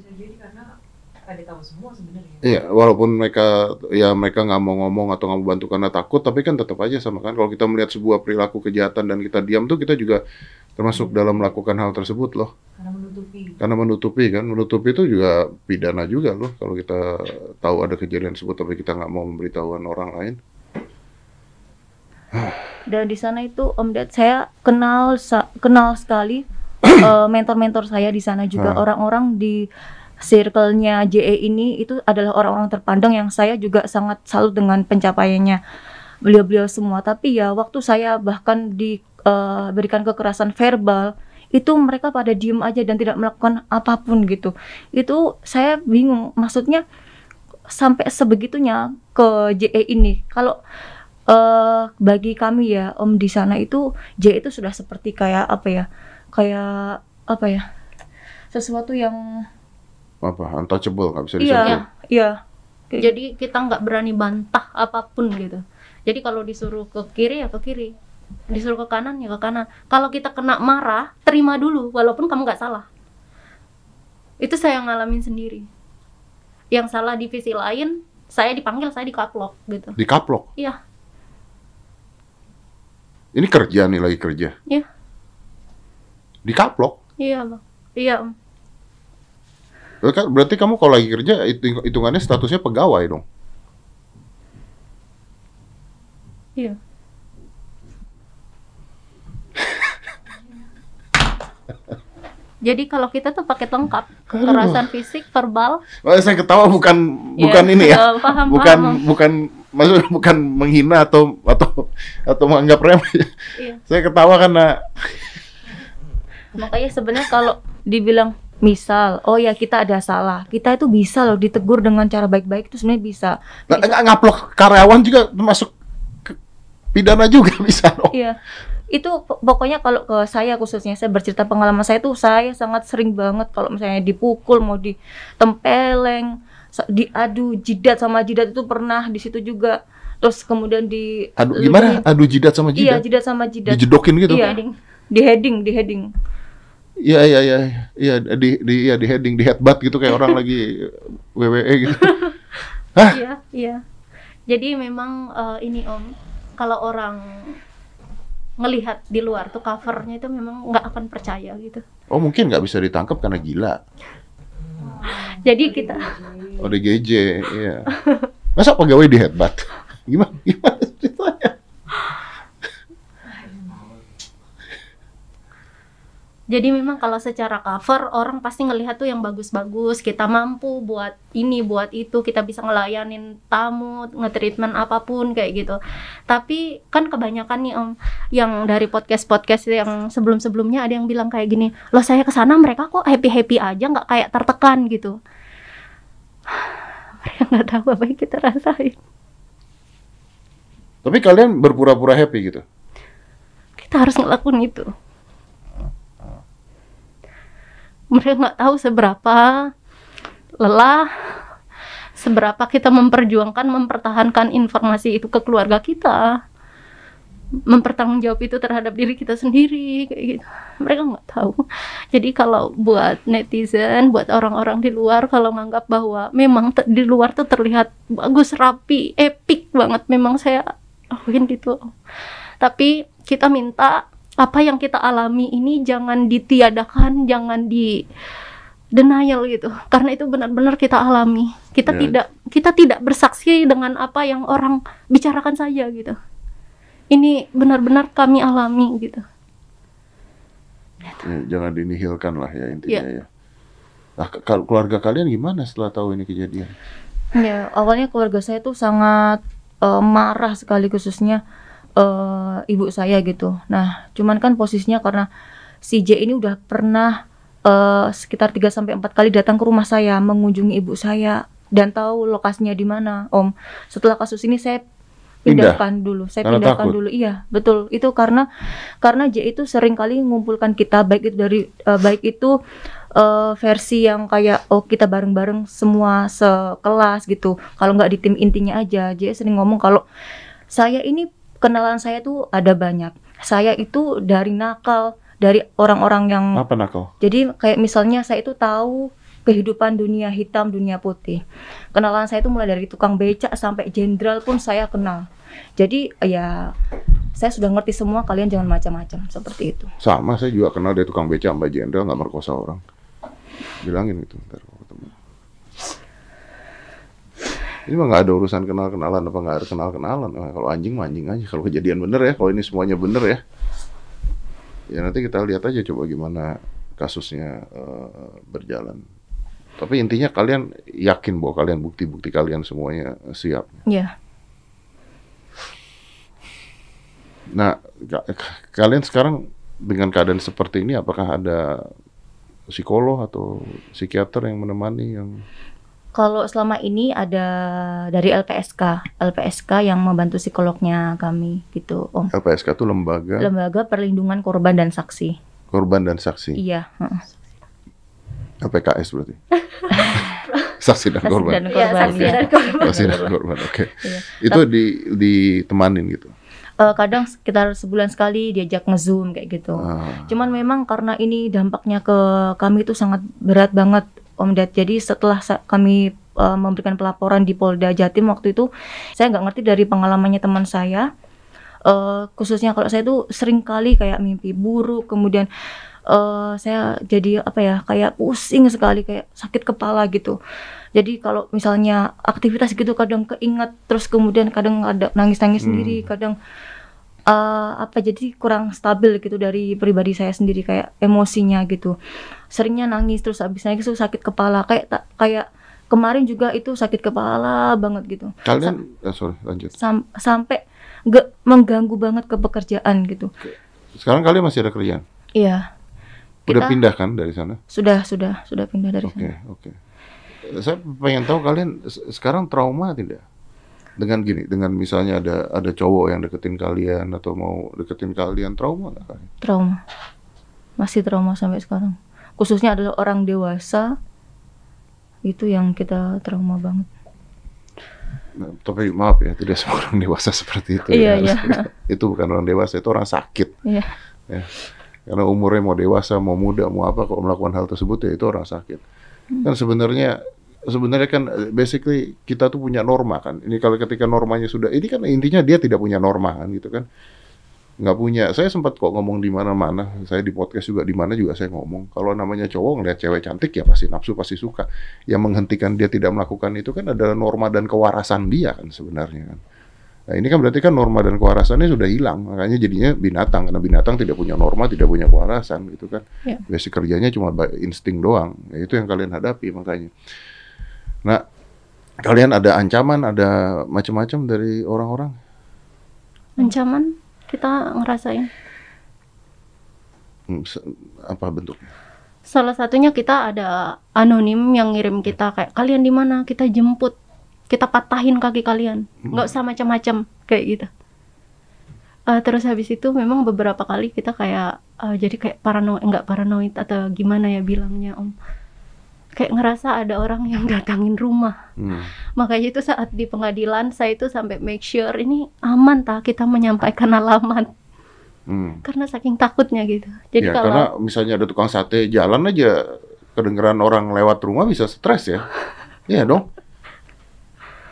pada tahu semua sebenarnya. Iya, walaupun mereka ya mereka nggak mau ngomong atau nggak mau bantu karena takut, tapi kan tetap aja sama kan. Kalau kita melihat sebuah perilaku kejahatan dan kita diam tuh kita juga termasuk dalam melakukan hal tersebut loh. Karena menutupi. Karena menutupi kan, menutupi itu juga pidana juga loh. Kalau kita tahu ada kejadian tersebut tapi kita nggak mau memberitahuan orang lain. Dan di sana itu Om Ded saya kenal kenal sekali eh, mentor -mentor saya di sana juga ah. orang-orang di circle-nya JE ini itu adalah orang-orang terpandang yang saya juga sangat salut dengan pencapaiannya beliau-beliau semua. Tapi ya waktu saya bahkan diberikan eh, uh, kekerasan verbal itu mereka pada diem aja dan tidak melakukan apapun gitu. Itu saya bingung maksudnya sampai sebegitunya ke JE ini. Kalau uh, bagi kami ya Om di sana itu JE itu sudah seperti kayak apa ya? Kayak apa ya? Sesuatu yang apa untouchable nggak bisa disentuh. Iya, iya. Jadi kita nggak berani bantah apapun gitu. Jadi kalau disuruh ke kiri ya ke kiri, disuruh ke kanan ya ke kanan. Kalau kita kena marah, terima dulu walaupun kamu nggak salah. Itu saya ngalamin sendiri. Yang salah divisi lain, saya dipanggil saya dikaplok gitu. Dikaplok? Iya. Ini kerja nih lagi kerja. Iya. Dikaplok? Iya, Bang. Iya, Om. Kan, berarti kamu kalau lagi kerja hitungannya statusnya pegawai dong. Iya. Jadi kalau kita tuh pakai lengkap, kekerasan fisik, verbal. Oh, saya ketawa bukan iya, bukan ini ya. Paham, bukan bukan maksudnya bukan menghina atau atau atau menganggap remeh. Yeah. Saya ketawa karena makanya sebenarnya kalau dibilang misal oh ya kita ada salah kita itu bisa loh ditegur dengan cara baik-baik itu sebenarnya bisa, bisa. ngaplok karyawan juga termasuk pidana juga bisa loh iya itu pokoknya kalau ke saya khususnya saya bercerita pengalaman saya itu saya sangat sering banget kalau misalnya dipukul mau ditempeleng diadu jidat sama jidat itu pernah di situ juga terus kemudian di adu gimana adu jidat sama iya, jidat iya jidat sama jidat dijedokin gitu iya di heading di heading Iya iya iya iya di di ya di heading di headbutt gitu kayak orang lagi WWE gitu. Hah? Iya iya. Jadi memang uh, ini Om, kalau orang ngelihat di luar tuh covernya itu memang nggak akan percaya gitu. Oh mungkin nggak bisa ditangkap karena gila. Jadi kita. Oh DGJ, iya. Masa pegawai di headbutt? Gimana? Gimana? Jadi memang kalau secara cover orang pasti ngelihat tuh yang bagus-bagus, kita mampu buat ini, buat itu, kita bisa ngelayanin tamu, ngetreatment apapun kayak gitu. Tapi kan kebanyakan nih Om yang dari podcast-podcast yang sebelum-sebelumnya ada yang bilang kayak gini, "Loh, saya kesana mereka kok happy-happy aja nggak kayak tertekan gitu." mereka nggak tahu apa yang kita rasain. Tapi kalian berpura-pura happy gitu. Kita harus ngelakuin itu mereka nggak tahu seberapa lelah seberapa kita memperjuangkan mempertahankan informasi itu ke keluarga kita mempertanggung jawab itu terhadap diri kita sendiri kayak gitu mereka nggak tahu jadi kalau buat netizen buat orang-orang di luar kalau menganggap bahwa memang di luar tuh terlihat bagus rapi epic banget memang saya akuin gitu tapi kita minta apa yang kita alami ini jangan ditiadakan, jangan di denial gitu. Karena itu benar-benar kita alami. Kita yeah. tidak kita tidak bersaksi dengan apa yang orang bicarakan saja gitu. Ini benar-benar kami alami gitu. Ya, jangan dinihilkan lah ya intinya yeah. ya. Nah, keluarga kalian gimana setelah tahu ini kejadian? Ya, awalnya keluarga saya tuh sangat uh, marah sekali khususnya uh, ibu saya gitu. Nah, cuman kan posisinya karena si J ini udah pernah uh, sekitar 3 sampai 4 kali datang ke rumah saya mengunjungi ibu saya dan tahu lokasinya di mana, Om. Setelah kasus ini saya pindahkan Indah. dulu. Saya karena pindahkan takut. dulu. Iya, betul. Itu karena karena J itu sering kali ngumpulkan kita baik itu dari uh, baik itu uh, versi yang kayak oh kita bareng-bareng semua sekelas gitu. Kalau nggak di tim intinya aja, J sering ngomong kalau saya ini kenalan saya tuh ada banyak. Saya itu dari nakal, dari orang-orang yang Apa nakal? Jadi kayak misalnya saya itu tahu kehidupan dunia hitam, dunia putih. Kenalan saya itu mulai dari tukang becak sampai jenderal pun saya kenal. Jadi ya saya sudah ngerti semua kalian jangan macam-macam seperti itu. Sama saya juga kenal dari tukang becak sampai Jenderal nggak merkosa orang. Bilangin itu ntar. Ini mah gak ada urusan kenal-kenalan apa gak ada kenal-kenalan. Nah, kalau anjing mah anjing aja. Kalau kejadian bener ya, kalau ini semuanya bener ya. Ya nanti kita lihat aja coba gimana kasusnya uh, berjalan. Tapi intinya kalian yakin bahwa kalian bukti-bukti kalian semuanya eh, siap. Iya. Yeah. Nah, kalian sekarang dengan keadaan seperti ini apakah ada psikolog atau psikiater yang menemani yang kalau selama ini ada dari LPSK, LPSK yang membantu psikolognya kami gitu, Om. LPSK itu lembaga Lembaga Perlindungan Korban dan Saksi. Korban dan saksi. Iya, LPKS berarti. saksi dan korban. Dan korban. Iya, saksi iya. dan korban. Saksi dan korban. Oke. Okay. Iya. Itu di ditemanin gitu. Uh, kadang sekitar sebulan sekali diajak ngezoom kayak gitu. Ah. Cuman memang karena ini dampaknya ke kami itu sangat berat banget Om Ded. Jadi setelah kami uh, memberikan pelaporan di Polda Jatim waktu itu, saya nggak ngerti dari pengalamannya teman saya. Uh, khususnya kalau saya tuh sering kali kayak mimpi buruk, kemudian uh, saya jadi apa ya kayak pusing sekali kayak sakit kepala gitu jadi kalau misalnya aktivitas gitu kadang keinget terus kemudian kadang ada nangis nangis hmm. sendiri kadang uh, apa jadi kurang stabil gitu dari pribadi saya sendiri kayak emosinya gitu seringnya nangis terus abis nangis sakit kepala kayak tak kayak kemarin juga itu sakit kepala banget gitu kalian Sam eh, sorry lanjut sam sampai nggak mengganggu banget ke pekerjaan gitu sekarang kalian masih ada kerjaan iya udah pindah kan dari sana sudah sudah sudah pindah dari okay, sana oke okay. Eh, oke saya pengen tahu kalian sekarang trauma tidak dengan gini, dengan misalnya ada ada cowok yang deketin kalian atau mau deketin kalian trauma nggak kalian? Trauma, masih trauma sampai sekarang. Khususnya adalah orang dewasa itu yang kita trauma banget. Nah, tapi maaf ya, tidak semua orang dewasa seperti itu. Iya, ya. iya. itu bukan orang dewasa, itu orang sakit. Iya. Ya. Karena umurnya mau dewasa, mau muda, mau apa, kok melakukan hal tersebut ya itu orang sakit. Hmm. Kan sebenarnya sebenarnya kan eh, basically kita tuh punya norma kan. Ini kalau ketika normanya sudah ini kan intinya dia tidak punya norma kan gitu kan. Nggak punya. Saya sempat kok ngomong di mana-mana. Saya di podcast juga di mana juga saya ngomong. Kalau namanya cowok ngeliat cewek cantik ya pasti nafsu pasti suka. Yang menghentikan dia tidak melakukan itu kan adalah norma dan kewarasan dia kan sebenarnya kan. Nah ini kan berarti kan norma dan kewarasannya sudah hilang, makanya jadinya binatang karena binatang tidak punya norma, tidak punya kewarasan gitu kan. Yeah. Basic kerjanya cuma insting doang. Ya, itu yang kalian hadapi makanya. Nah, kalian ada ancaman, ada macam-macam dari orang-orang? Ancaman kita ngerasain. Hmm, apa bentuk? Salah satunya kita ada anonim yang ngirim kita kayak kalian di mana kita jemput, kita patahin kaki kalian, hmm. nggak usah macam-macam kayak gitu. Uh, terus habis itu memang beberapa kali kita kayak uh, jadi kayak paranoid, nggak paranoid atau gimana ya bilangnya om kayak ngerasa ada orang yang datangin rumah. Hmm. Makanya itu saat di pengadilan saya itu sampai make sure ini aman tak kita menyampaikan alamat. Hmm. Karena saking takutnya gitu. Jadi ya, kalau karena misalnya ada tukang sate jalan aja kedengeran orang lewat rumah bisa stres ya. Iya dong.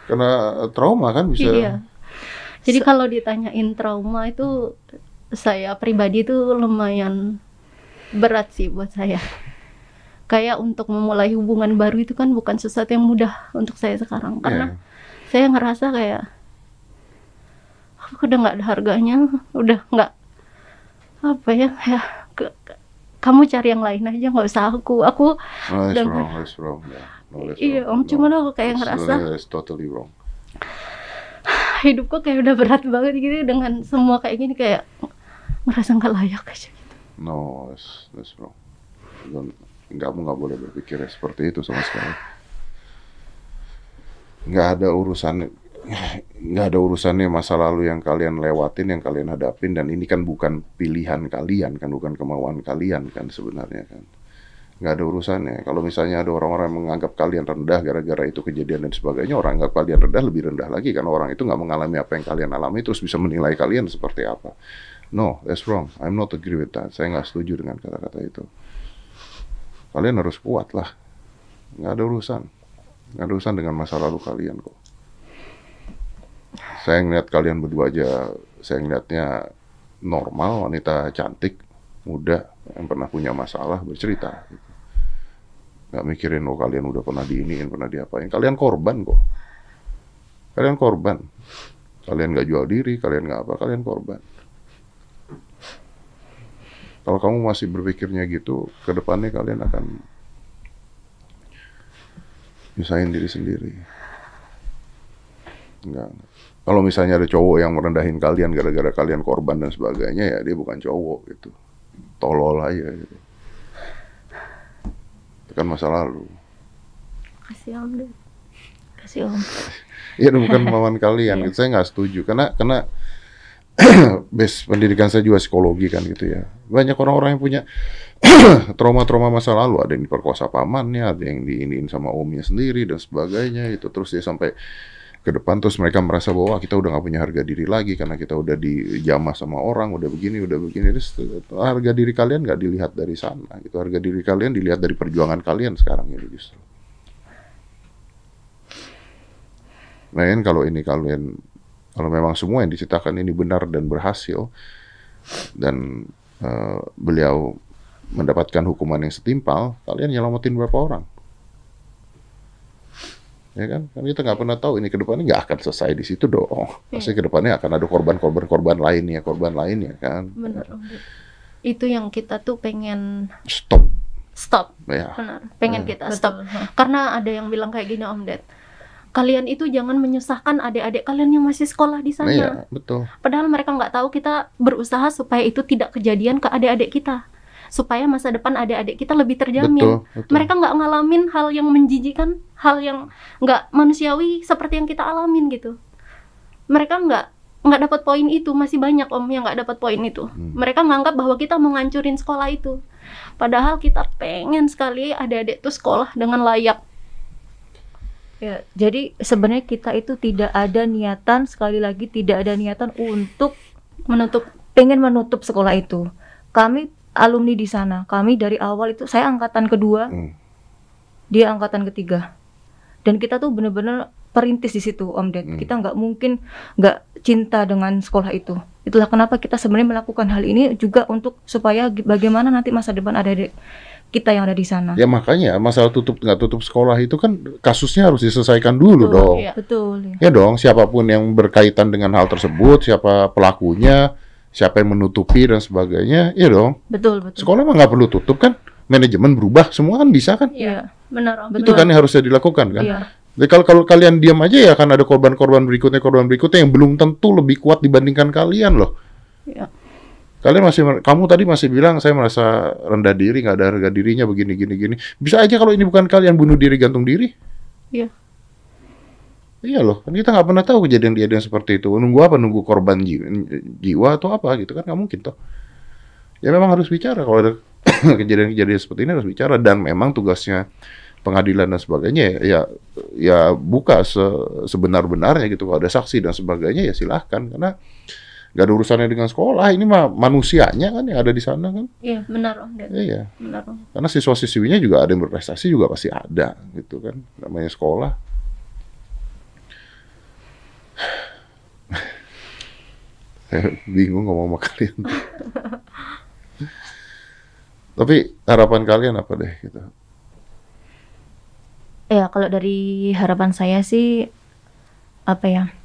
Karena trauma kan bisa. Iya. Jadi kalau ditanyain trauma itu saya pribadi itu lumayan berat sih buat saya kayak untuk memulai hubungan baru itu kan bukan sesuatu yang mudah untuk saya sekarang iya. karena yeah. saya ngerasa kayak aku udah nggak ada harganya udah nggak apa ya ya ke, ke, kamu cari yang lain aja nggak usah aku aku iya om no, cuman aku kayak ngerasa totally wrong. hidupku kayak udah berat banget gitu dengan semua kayak gini kayak ngerasa nggak layak aja gitu no that's, that's wrong kamu nggak boleh berpikir seperti itu sama sekali nggak ada urusan nggak ada urusannya masa lalu yang kalian lewatin yang kalian hadapin dan ini kan bukan pilihan kalian kan bukan kemauan kalian kan sebenarnya kan nggak ada urusannya kalau misalnya ada orang-orang yang menganggap kalian rendah gara-gara itu kejadian dan sebagainya orang anggap kalian rendah lebih rendah lagi karena orang itu nggak mengalami apa yang kalian alami terus bisa menilai kalian seperti apa no that's wrong I'm not agree with that saya nggak setuju dengan kata-kata itu kalian harus kuat lah. Nggak ada urusan. Nggak ada urusan dengan masa lalu kalian kok. Saya ngeliat kalian berdua aja, saya ngeliatnya normal, wanita cantik, muda, yang pernah punya masalah, bercerita. Nggak mikirin, lo oh, kalian udah pernah diiniin, pernah diapain. Kalian korban kok. Kalian korban. Kalian nggak jual diri, kalian nggak apa, kalian korban kalau kamu masih berpikirnya gitu, ke depannya kalian akan nyusahin diri sendiri. Enggak. Kalau misalnya ada cowok yang merendahin kalian gara-gara kalian korban dan sebagainya, ya dia bukan cowok gitu. Tolol aja gitu. Itu kan masa lalu. Kasih om deh. Kasih om. Iya, bukan kemauan kalian. Gitu. Saya nggak setuju karena karena base pendidikan saya juga psikologi kan gitu ya. Banyak orang-orang yang punya trauma-trauma masa lalu, ada yang diperkosa pamannya, ada yang diinin sama omnya sendiri dan sebagainya itu Terus dia sampai ke depan terus mereka merasa bahwa kita udah gak punya harga diri lagi karena kita udah dijamah sama orang udah begini udah begini terus eh, harga diri kalian gak dilihat dari sana gitu harga diri kalian dilihat dari perjuangan kalian sekarang ini justru nah ini kalau ini kalian kalau memang semua yang diceritakan ini benar dan berhasil dan uh, beliau mendapatkan hukuman yang setimpal, kalian nyelamatin berapa orang? Ya kan? Kan kita nggak pernah tahu ini kedepannya nggak akan selesai di situ dong. Iya. Pasti kedepannya akan ada korban-korban-korban lainnya, korban lainnya kan. Benar. Ya. Itu yang kita tuh pengen stop. Stop. Ya. Pengen ya. kita stop. Betul. Karena ada yang bilang kayak gini Om Ded kalian itu jangan menyusahkan adik-adik kalian yang masih sekolah di sana. Nah, iya, betul. Padahal mereka nggak tahu kita berusaha supaya itu tidak kejadian ke adik-adik kita supaya masa depan adik-adik kita lebih terjamin. Betul, betul. Mereka nggak ngalamin hal yang menjijikan, hal yang nggak manusiawi seperti yang kita alamin gitu. Mereka nggak nggak dapat poin itu, masih banyak om yang nggak dapat poin itu. Hmm. Mereka nganggap bahwa kita mau sekolah itu, padahal kita pengen sekali adik-adik tuh sekolah dengan layak. Ya, jadi sebenarnya kita itu tidak ada niatan sekali lagi tidak ada niatan untuk menutup pengen menutup sekolah itu. Kami alumni di sana, kami dari awal itu saya angkatan kedua, hmm. dia angkatan ketiga, dan kita tuh bener-bener perintis di situ Om Ded. Hmm. Kita nggak mungkin nggak cinta dengan sekolah itu. Itulah kenapa kita sebenarnya melakukan hal ini juga untuk supaya bagaimana nanti masa depan ada adik kita yang ada di sana. Ya makanya masalah tutup nggak tutup sekolah itu kan kasusnya harus diselesaikan dulu betul, dong. Ya. Betul. Iya. ya dong, siapapun yang berkaitan dengan hal tersebut, siapa pelakunya, siapa yang menutupi dan sebagainya, ya dong. Betul betul. Sekolah mah nggak perlu tutup kan, manajemen berubah semua kan bisa kan? Iya, iya. benar. Itu kan yang harusnya dilakukan kan. Iya. Jadi kalau, kalau kalian diam aja ya akan ada korban-korban berikutnya, korban berikutnya yang belum tentu lebih kuat dibandingkan kalian loh. Ya. Kalian masih kamu tadi masih bilang saya merasa rendah diri, nggak ada harga dirinya begini gini gini. Bisa aja kalau ini bukan kalian bunuh diri gantung diri. Iya. Iya loh, kan kita nggak pernah tahu kejadian-kejadian dia seperti itu. Nunggu apa? Nunggu korban jiwa, jiwa atau apa gitu kan nggak mungkin toh. Ya memang harus bicara kalau ada kejadian-kejadian seperti ini harus bicara dan memang tugasnya pengadilan dan sebagainya ya, ya ya buka se, sebenar-benarnya gitu kalau ada saksi dan sebagainya ya silahkan karena Gak ada urusannya dengan sekolah ini mah manusianya kan yang ada di sana kan iya benar om iya benar om karena siswa siswinya juga ada yang berprestasi juga pasti ada gitu kan namanya sekolah saya bingung ngomong sama kalian tapi harapan kalian apa deh gitu ya kalau dari harapan saya sih apa ya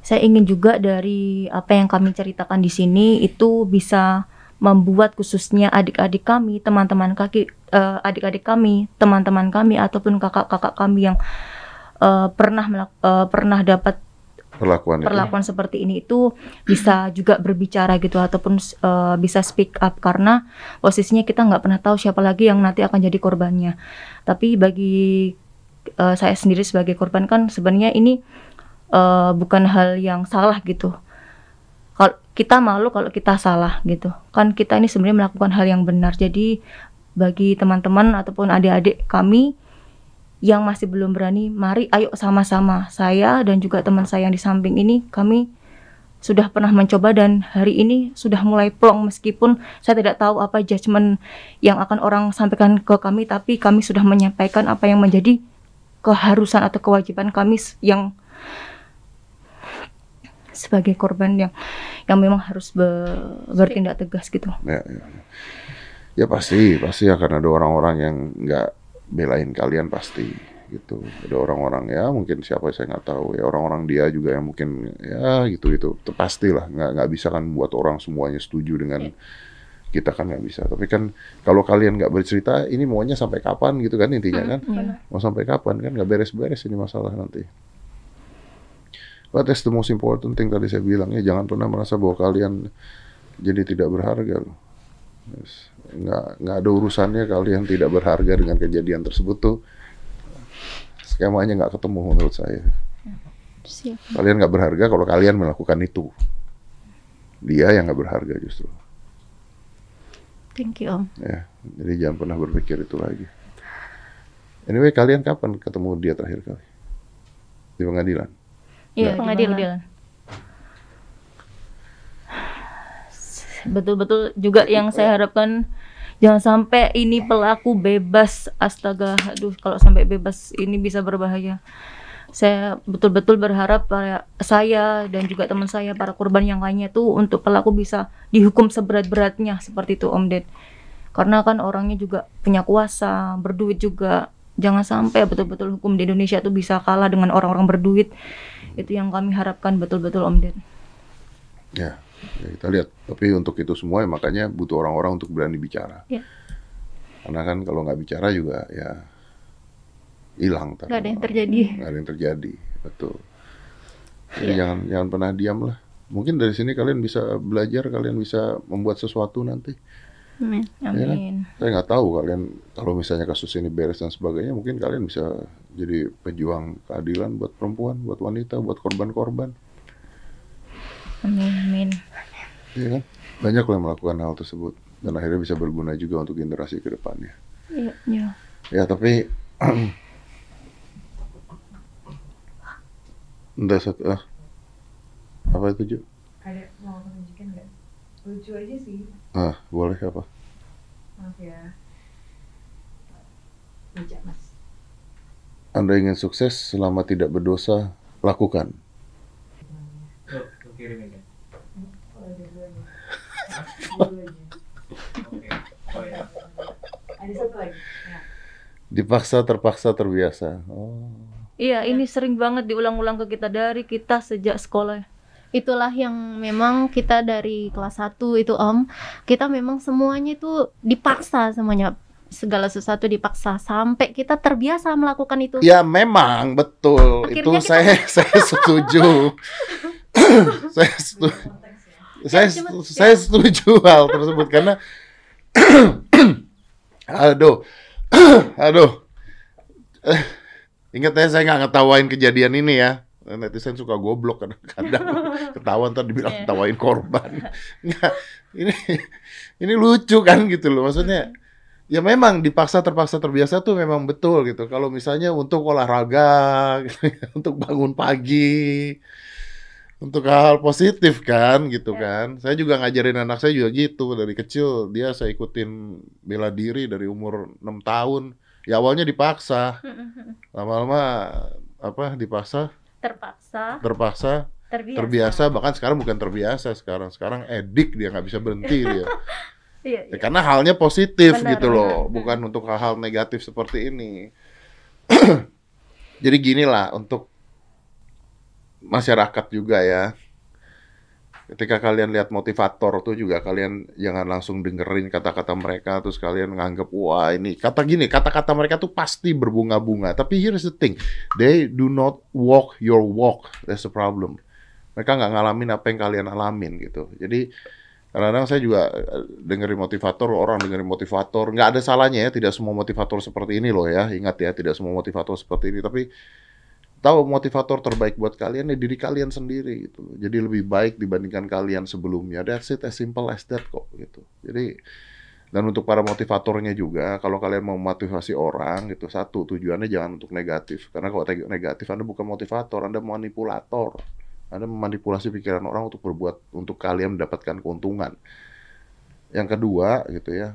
saya ingin juga dari apa yang kami ceritakan di sini itu bisa membuat khususnya adik-adik kami, teman-teman kaki, uh, adik-adik kami, teman-teman kami ataupun kakak-kakak kami yang uh, pernah uh, pernah dapat perlakuan perlakuan seperti ini itu bisa juga berbicara gitu ataupun uh, bisa speak up karena posisinya kita nggak pernah tahu siapa lagi yang nanti akan jadi korbannya. Tapi bagi uh, saya sendiri sebagai korban kan sebenarnya ini uh, bukan hal yang salah gitu kalau kita malu kalau kita salah gitu kan kita ini sebenarnya melakukan hal yang benar jadi bagi teman-teman ataupun adik-adik kami yang masih belum berani mari ayo sama-sama saya dan juga teman saya yang di samping ini kami sudah pernah mencoba dan hari ini sudah mulai plong meskipun saya tidak tahu apa judgement yang akan orang sampaikan ke kami tapi kami sudah menyampaikan apa yang menjadi keharusan atau kewajiban kami yang sebagai korban yang yang memang harus be, bertindak tegas gitu. Ya, ya. ya, ya pasti pasti karena ada orang-orang yang nggak belain kalian pasti gitu. Ada orang-orang ya mungkin siapa saya nggak tahu ya orang-orang dia juga yang mungkin ya gitu gitu. Pasti lah nggak nggak bisa kan buat orang semuanya setuju dengan ya. kita kan nggak bisa. Tapi kan kalau kalian nggak bercerita, ini maunya sampai kapan gitu kan intinya hmm, kan? Iya. Mau sampai kapan kan nggak beres-beres ini masalah nanti. But that's the most important thing tadi saya bilang ya jangan pernah merasa bahwa kalian jadi tidak berharga Yes. Nggak nggak ada urusannya kalian tidak berharga dengan kejadian tersebut tuh skemanya nggak ketemu menurut saya. Siap. Kalian nggak berharga kalau kalian melakukan itu. Dia yang nggak berharga justru. Thank you Om. Ya, jadi jangan pernah berpikir itu lagi. Anyway, kalian kapan ketemu dia terakhir kali? Di pengadilan? Iya, pengadilan. Betul-betul juga yang saya harapkan jangan sampai ini pelaku bebas. Astaga, aduh kalau sampai bebas ini bisa berbahaya. Saya betul-betul berharap para, saya dan juga teman saya para korban yang lainnya tuh untuk pelaku bisa dihukum seberat-beratnya seperti itu Om Ded. Karena kan orangnya juga punya kuasa, berduit juga. Jangan sampai betul-betul hukum di Indonesia tuh bisa kalah dengan orang-orang berduit itu yang kami harapkan betul-betul Om Den. Ya, ya kita lihat. Tapi untuk itu semua ya, makanya butuh orang-orang untuk berani bicara. Ya. Karena kan kalau nggak bicara juga ya hilang. Gak ada yang terjadi. Gak ada yang terjadi, betul. Jadi ya. jangan jangan pernah diam lah. Mungkin dari sini kalian bisa belajar, kalian bisa membuat sesuatu nanti. Amin. Amin. Ya, kan? saya nggak tahu kalian kalau misalnya kasus ini beres dan sebagainya, mungkin kalian bisa jadi pejuang keadilan buat perempuan, buat wanita, buat korban-korban. Amin. Amin. Iya kan? Banyak yang melakukan hal tersebut dan akhirnya bisa berguna juga untuk generasi kedepannya. Iya, iya. Ya. ya tapi Entah satu ah. Apa itu, Ju? Ada mau tunjukin nggak? lucu aja sih ah boleh apa maaf ya baca mas anda ingin sukses selama tidak berdosa lakukan ya. oh, oh ya. ya. Dipaksa, terpaksa, terbiasa. Oh. Iya, ini sering banget diulang-ulang ke kita dari kita sejak sekolah itulah yang memang kita dari kelas 1 itu om kita memang semuanya itu dipaksa semuanya segala sesuatu dipaksa sampai kita terbiasa melakukan itu ya memang betul Akhirnya itu kita... saya saya setuju saya setuju saya, setuju, saya setuju hal tersebut karena aduh aduh ingat ya saya nggak ngetawain kejadian ini ya netizen suka goblok kadang-kadang ketawa ntar dibilang yeah. ketawain korban nggak ini ini lucu kan gitu loh maksudnya ya memang dipaksa terpaksa terbiasa tuh memang betul gitu kalau misalnya untuk olahraga gitu, ya, untuk bangun pagi untuk hal positif kan gitu yeah. kan saya juga ngajarin anak saya juga gitu dari kecil dia saya ikutin bela diri dari umur 6 tahun ya awalnya dipaksa lama-lama apa dipaksa terpaksa terpaksa terbiasa, terbiasa bahkan sekarang bukan terbiasa sekarang sekarang edik dia nggak bisa berhenti dia iya, ya, iya. karena halnya positif benar, gitu loh benar. bukan untuk hal-hal negatif seperti ini jadi gini lah untuk masyarakat juga ya ketika kalian lihat motivator tuh juga kalian jangan langsung dengerin kata-kata mereka terus kalian nganggep wah ini kata gini kata-kata mereka tuh pasti berbunga-bunga tapi here's the thing they do not walk your walk that's the problem mereka nggak ngalamin apa yang kalian alamin gitu jadi kadang-kadang saya juga eh, dengerin motivator orang dengerin motivator nggak ada salahnya ya tidak semua motivator seperti ini loh ya ingat ya tidak semua motivator seperti ini tapi tahu motivator terbaik buat kalian ya diri kalian sendiri gitu Jadi lebih baik dibandingkan kalian sebelumnya. That's it, as simple as that kok gitu. Jadi dan untuk para motivatornya juga, kalau kalian mau motivasi orang gitu, satu tujuannya jangan untuk negatif. Karena kalau negatif Anda bukan motivator, Anda manipulator. Anda memanipulasi pikiran orang untuk berbuat untuk kalian mendapatkan keuntungan. Yang kedua gitu ya,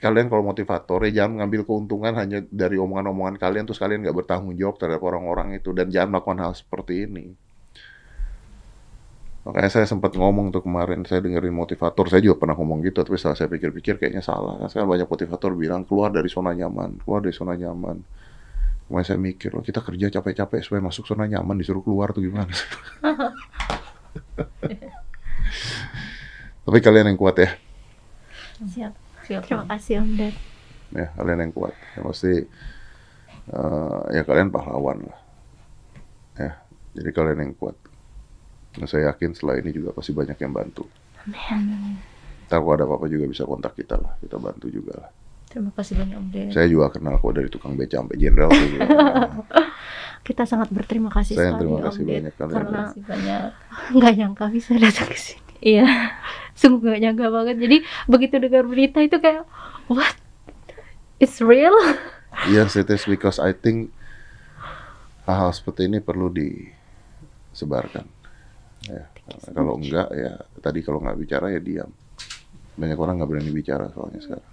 kalian kalau motivator ya jangan ngambil keuntungan hanya dari omongan-omongan kalian terus kalian nggak bertanggung jawab terhadap orang-orang itu dan jangan melakukan hal seperti ini makanya saya sempat ngomong tuh kemarin saya dengerin motivator saya juga pernah ngomong gitu tapi setelah saya pikir-pikir kayaknya salah kan sekarang banyak motivator bilang keluar dari zona nyaman keluar dari zona nyaman kemarin saya mikir loh kita kerja capek-capek supaya masuk zona nyaman disuruh keluar tuh gimana tapi kalian yang kuat ya siap Terima kasih Om Dad. Ya kalian yang kuat. Yang pasti uh, ya kalian pahlawan lah. Ya jadi kalian yang kuat. Nah, saya yakin setelah ini juga pasti banyak yang bantu. Amin. Ntar kalau ada apa-apa juga bisa kontak kita lah. Kita bantu juga lah. Terima kasih banyak Om Ded. Saya juga kenal kok dari tukang beca sampai jenderal. kita sangat berterima kasih saya sekali terima kasih Om Banyak, karena nggak nyangka bisa datang ke sini. Iya sungguh gak nyangka banget jadi begitu dengar berita itu kayak what it's real yes it is because I think hal-hal seperti ini perlu disebarkan ya kalau enggak ya tadi kalau nggak bicara ya diam banyak orang nggak berani bicara soalnya sekarang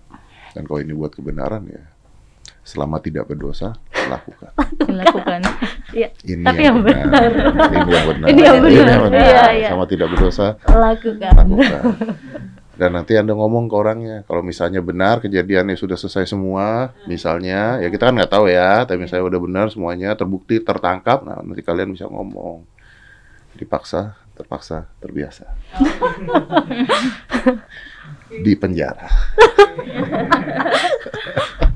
dan kalau ini buat kebenaran ya selama tidak berdosa lakukan lakukan Yeah. Ini Tapi yang, yang benar. benar. Ini yang benar. Ini yang iya, benar. Iya, iya. Sama tidak berdosa. Lakukan. Lakukan. Dan nanti Anda ngomong ke orangnya, kalau misalnya benar kejadiannya sudah selesai semua, misalnya, ya kita kan nggak tahu ya, tapi misalnya udah benar semuanya, terbukti, tertangkap, nah nanti kalian bisa ngomong. Dipaksa, terpaksa, terbiasa. Di penjara.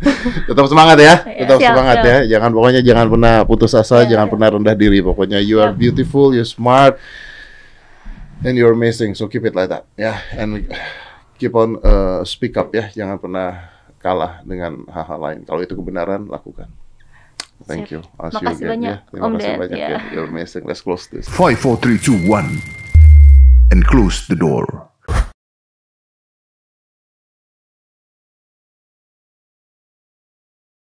tetap semangat ya iya, tetap siap, semangat siap. ya jangan pokoknya jangan pernah putus asa yeah, jangan iya. pernah rendah diri pokoknya you are beautiful you smart and you're amazing so keep it like that ya yeah. and keep on uh, speak up ya jangan pernah kalah dengan hal-hal lain kalau itu kebenaran lakukan thank you I'll see you again, banyak ya. terima kasih banyak yeah. Yeah. you're amazing let's close this five four three two one and close the door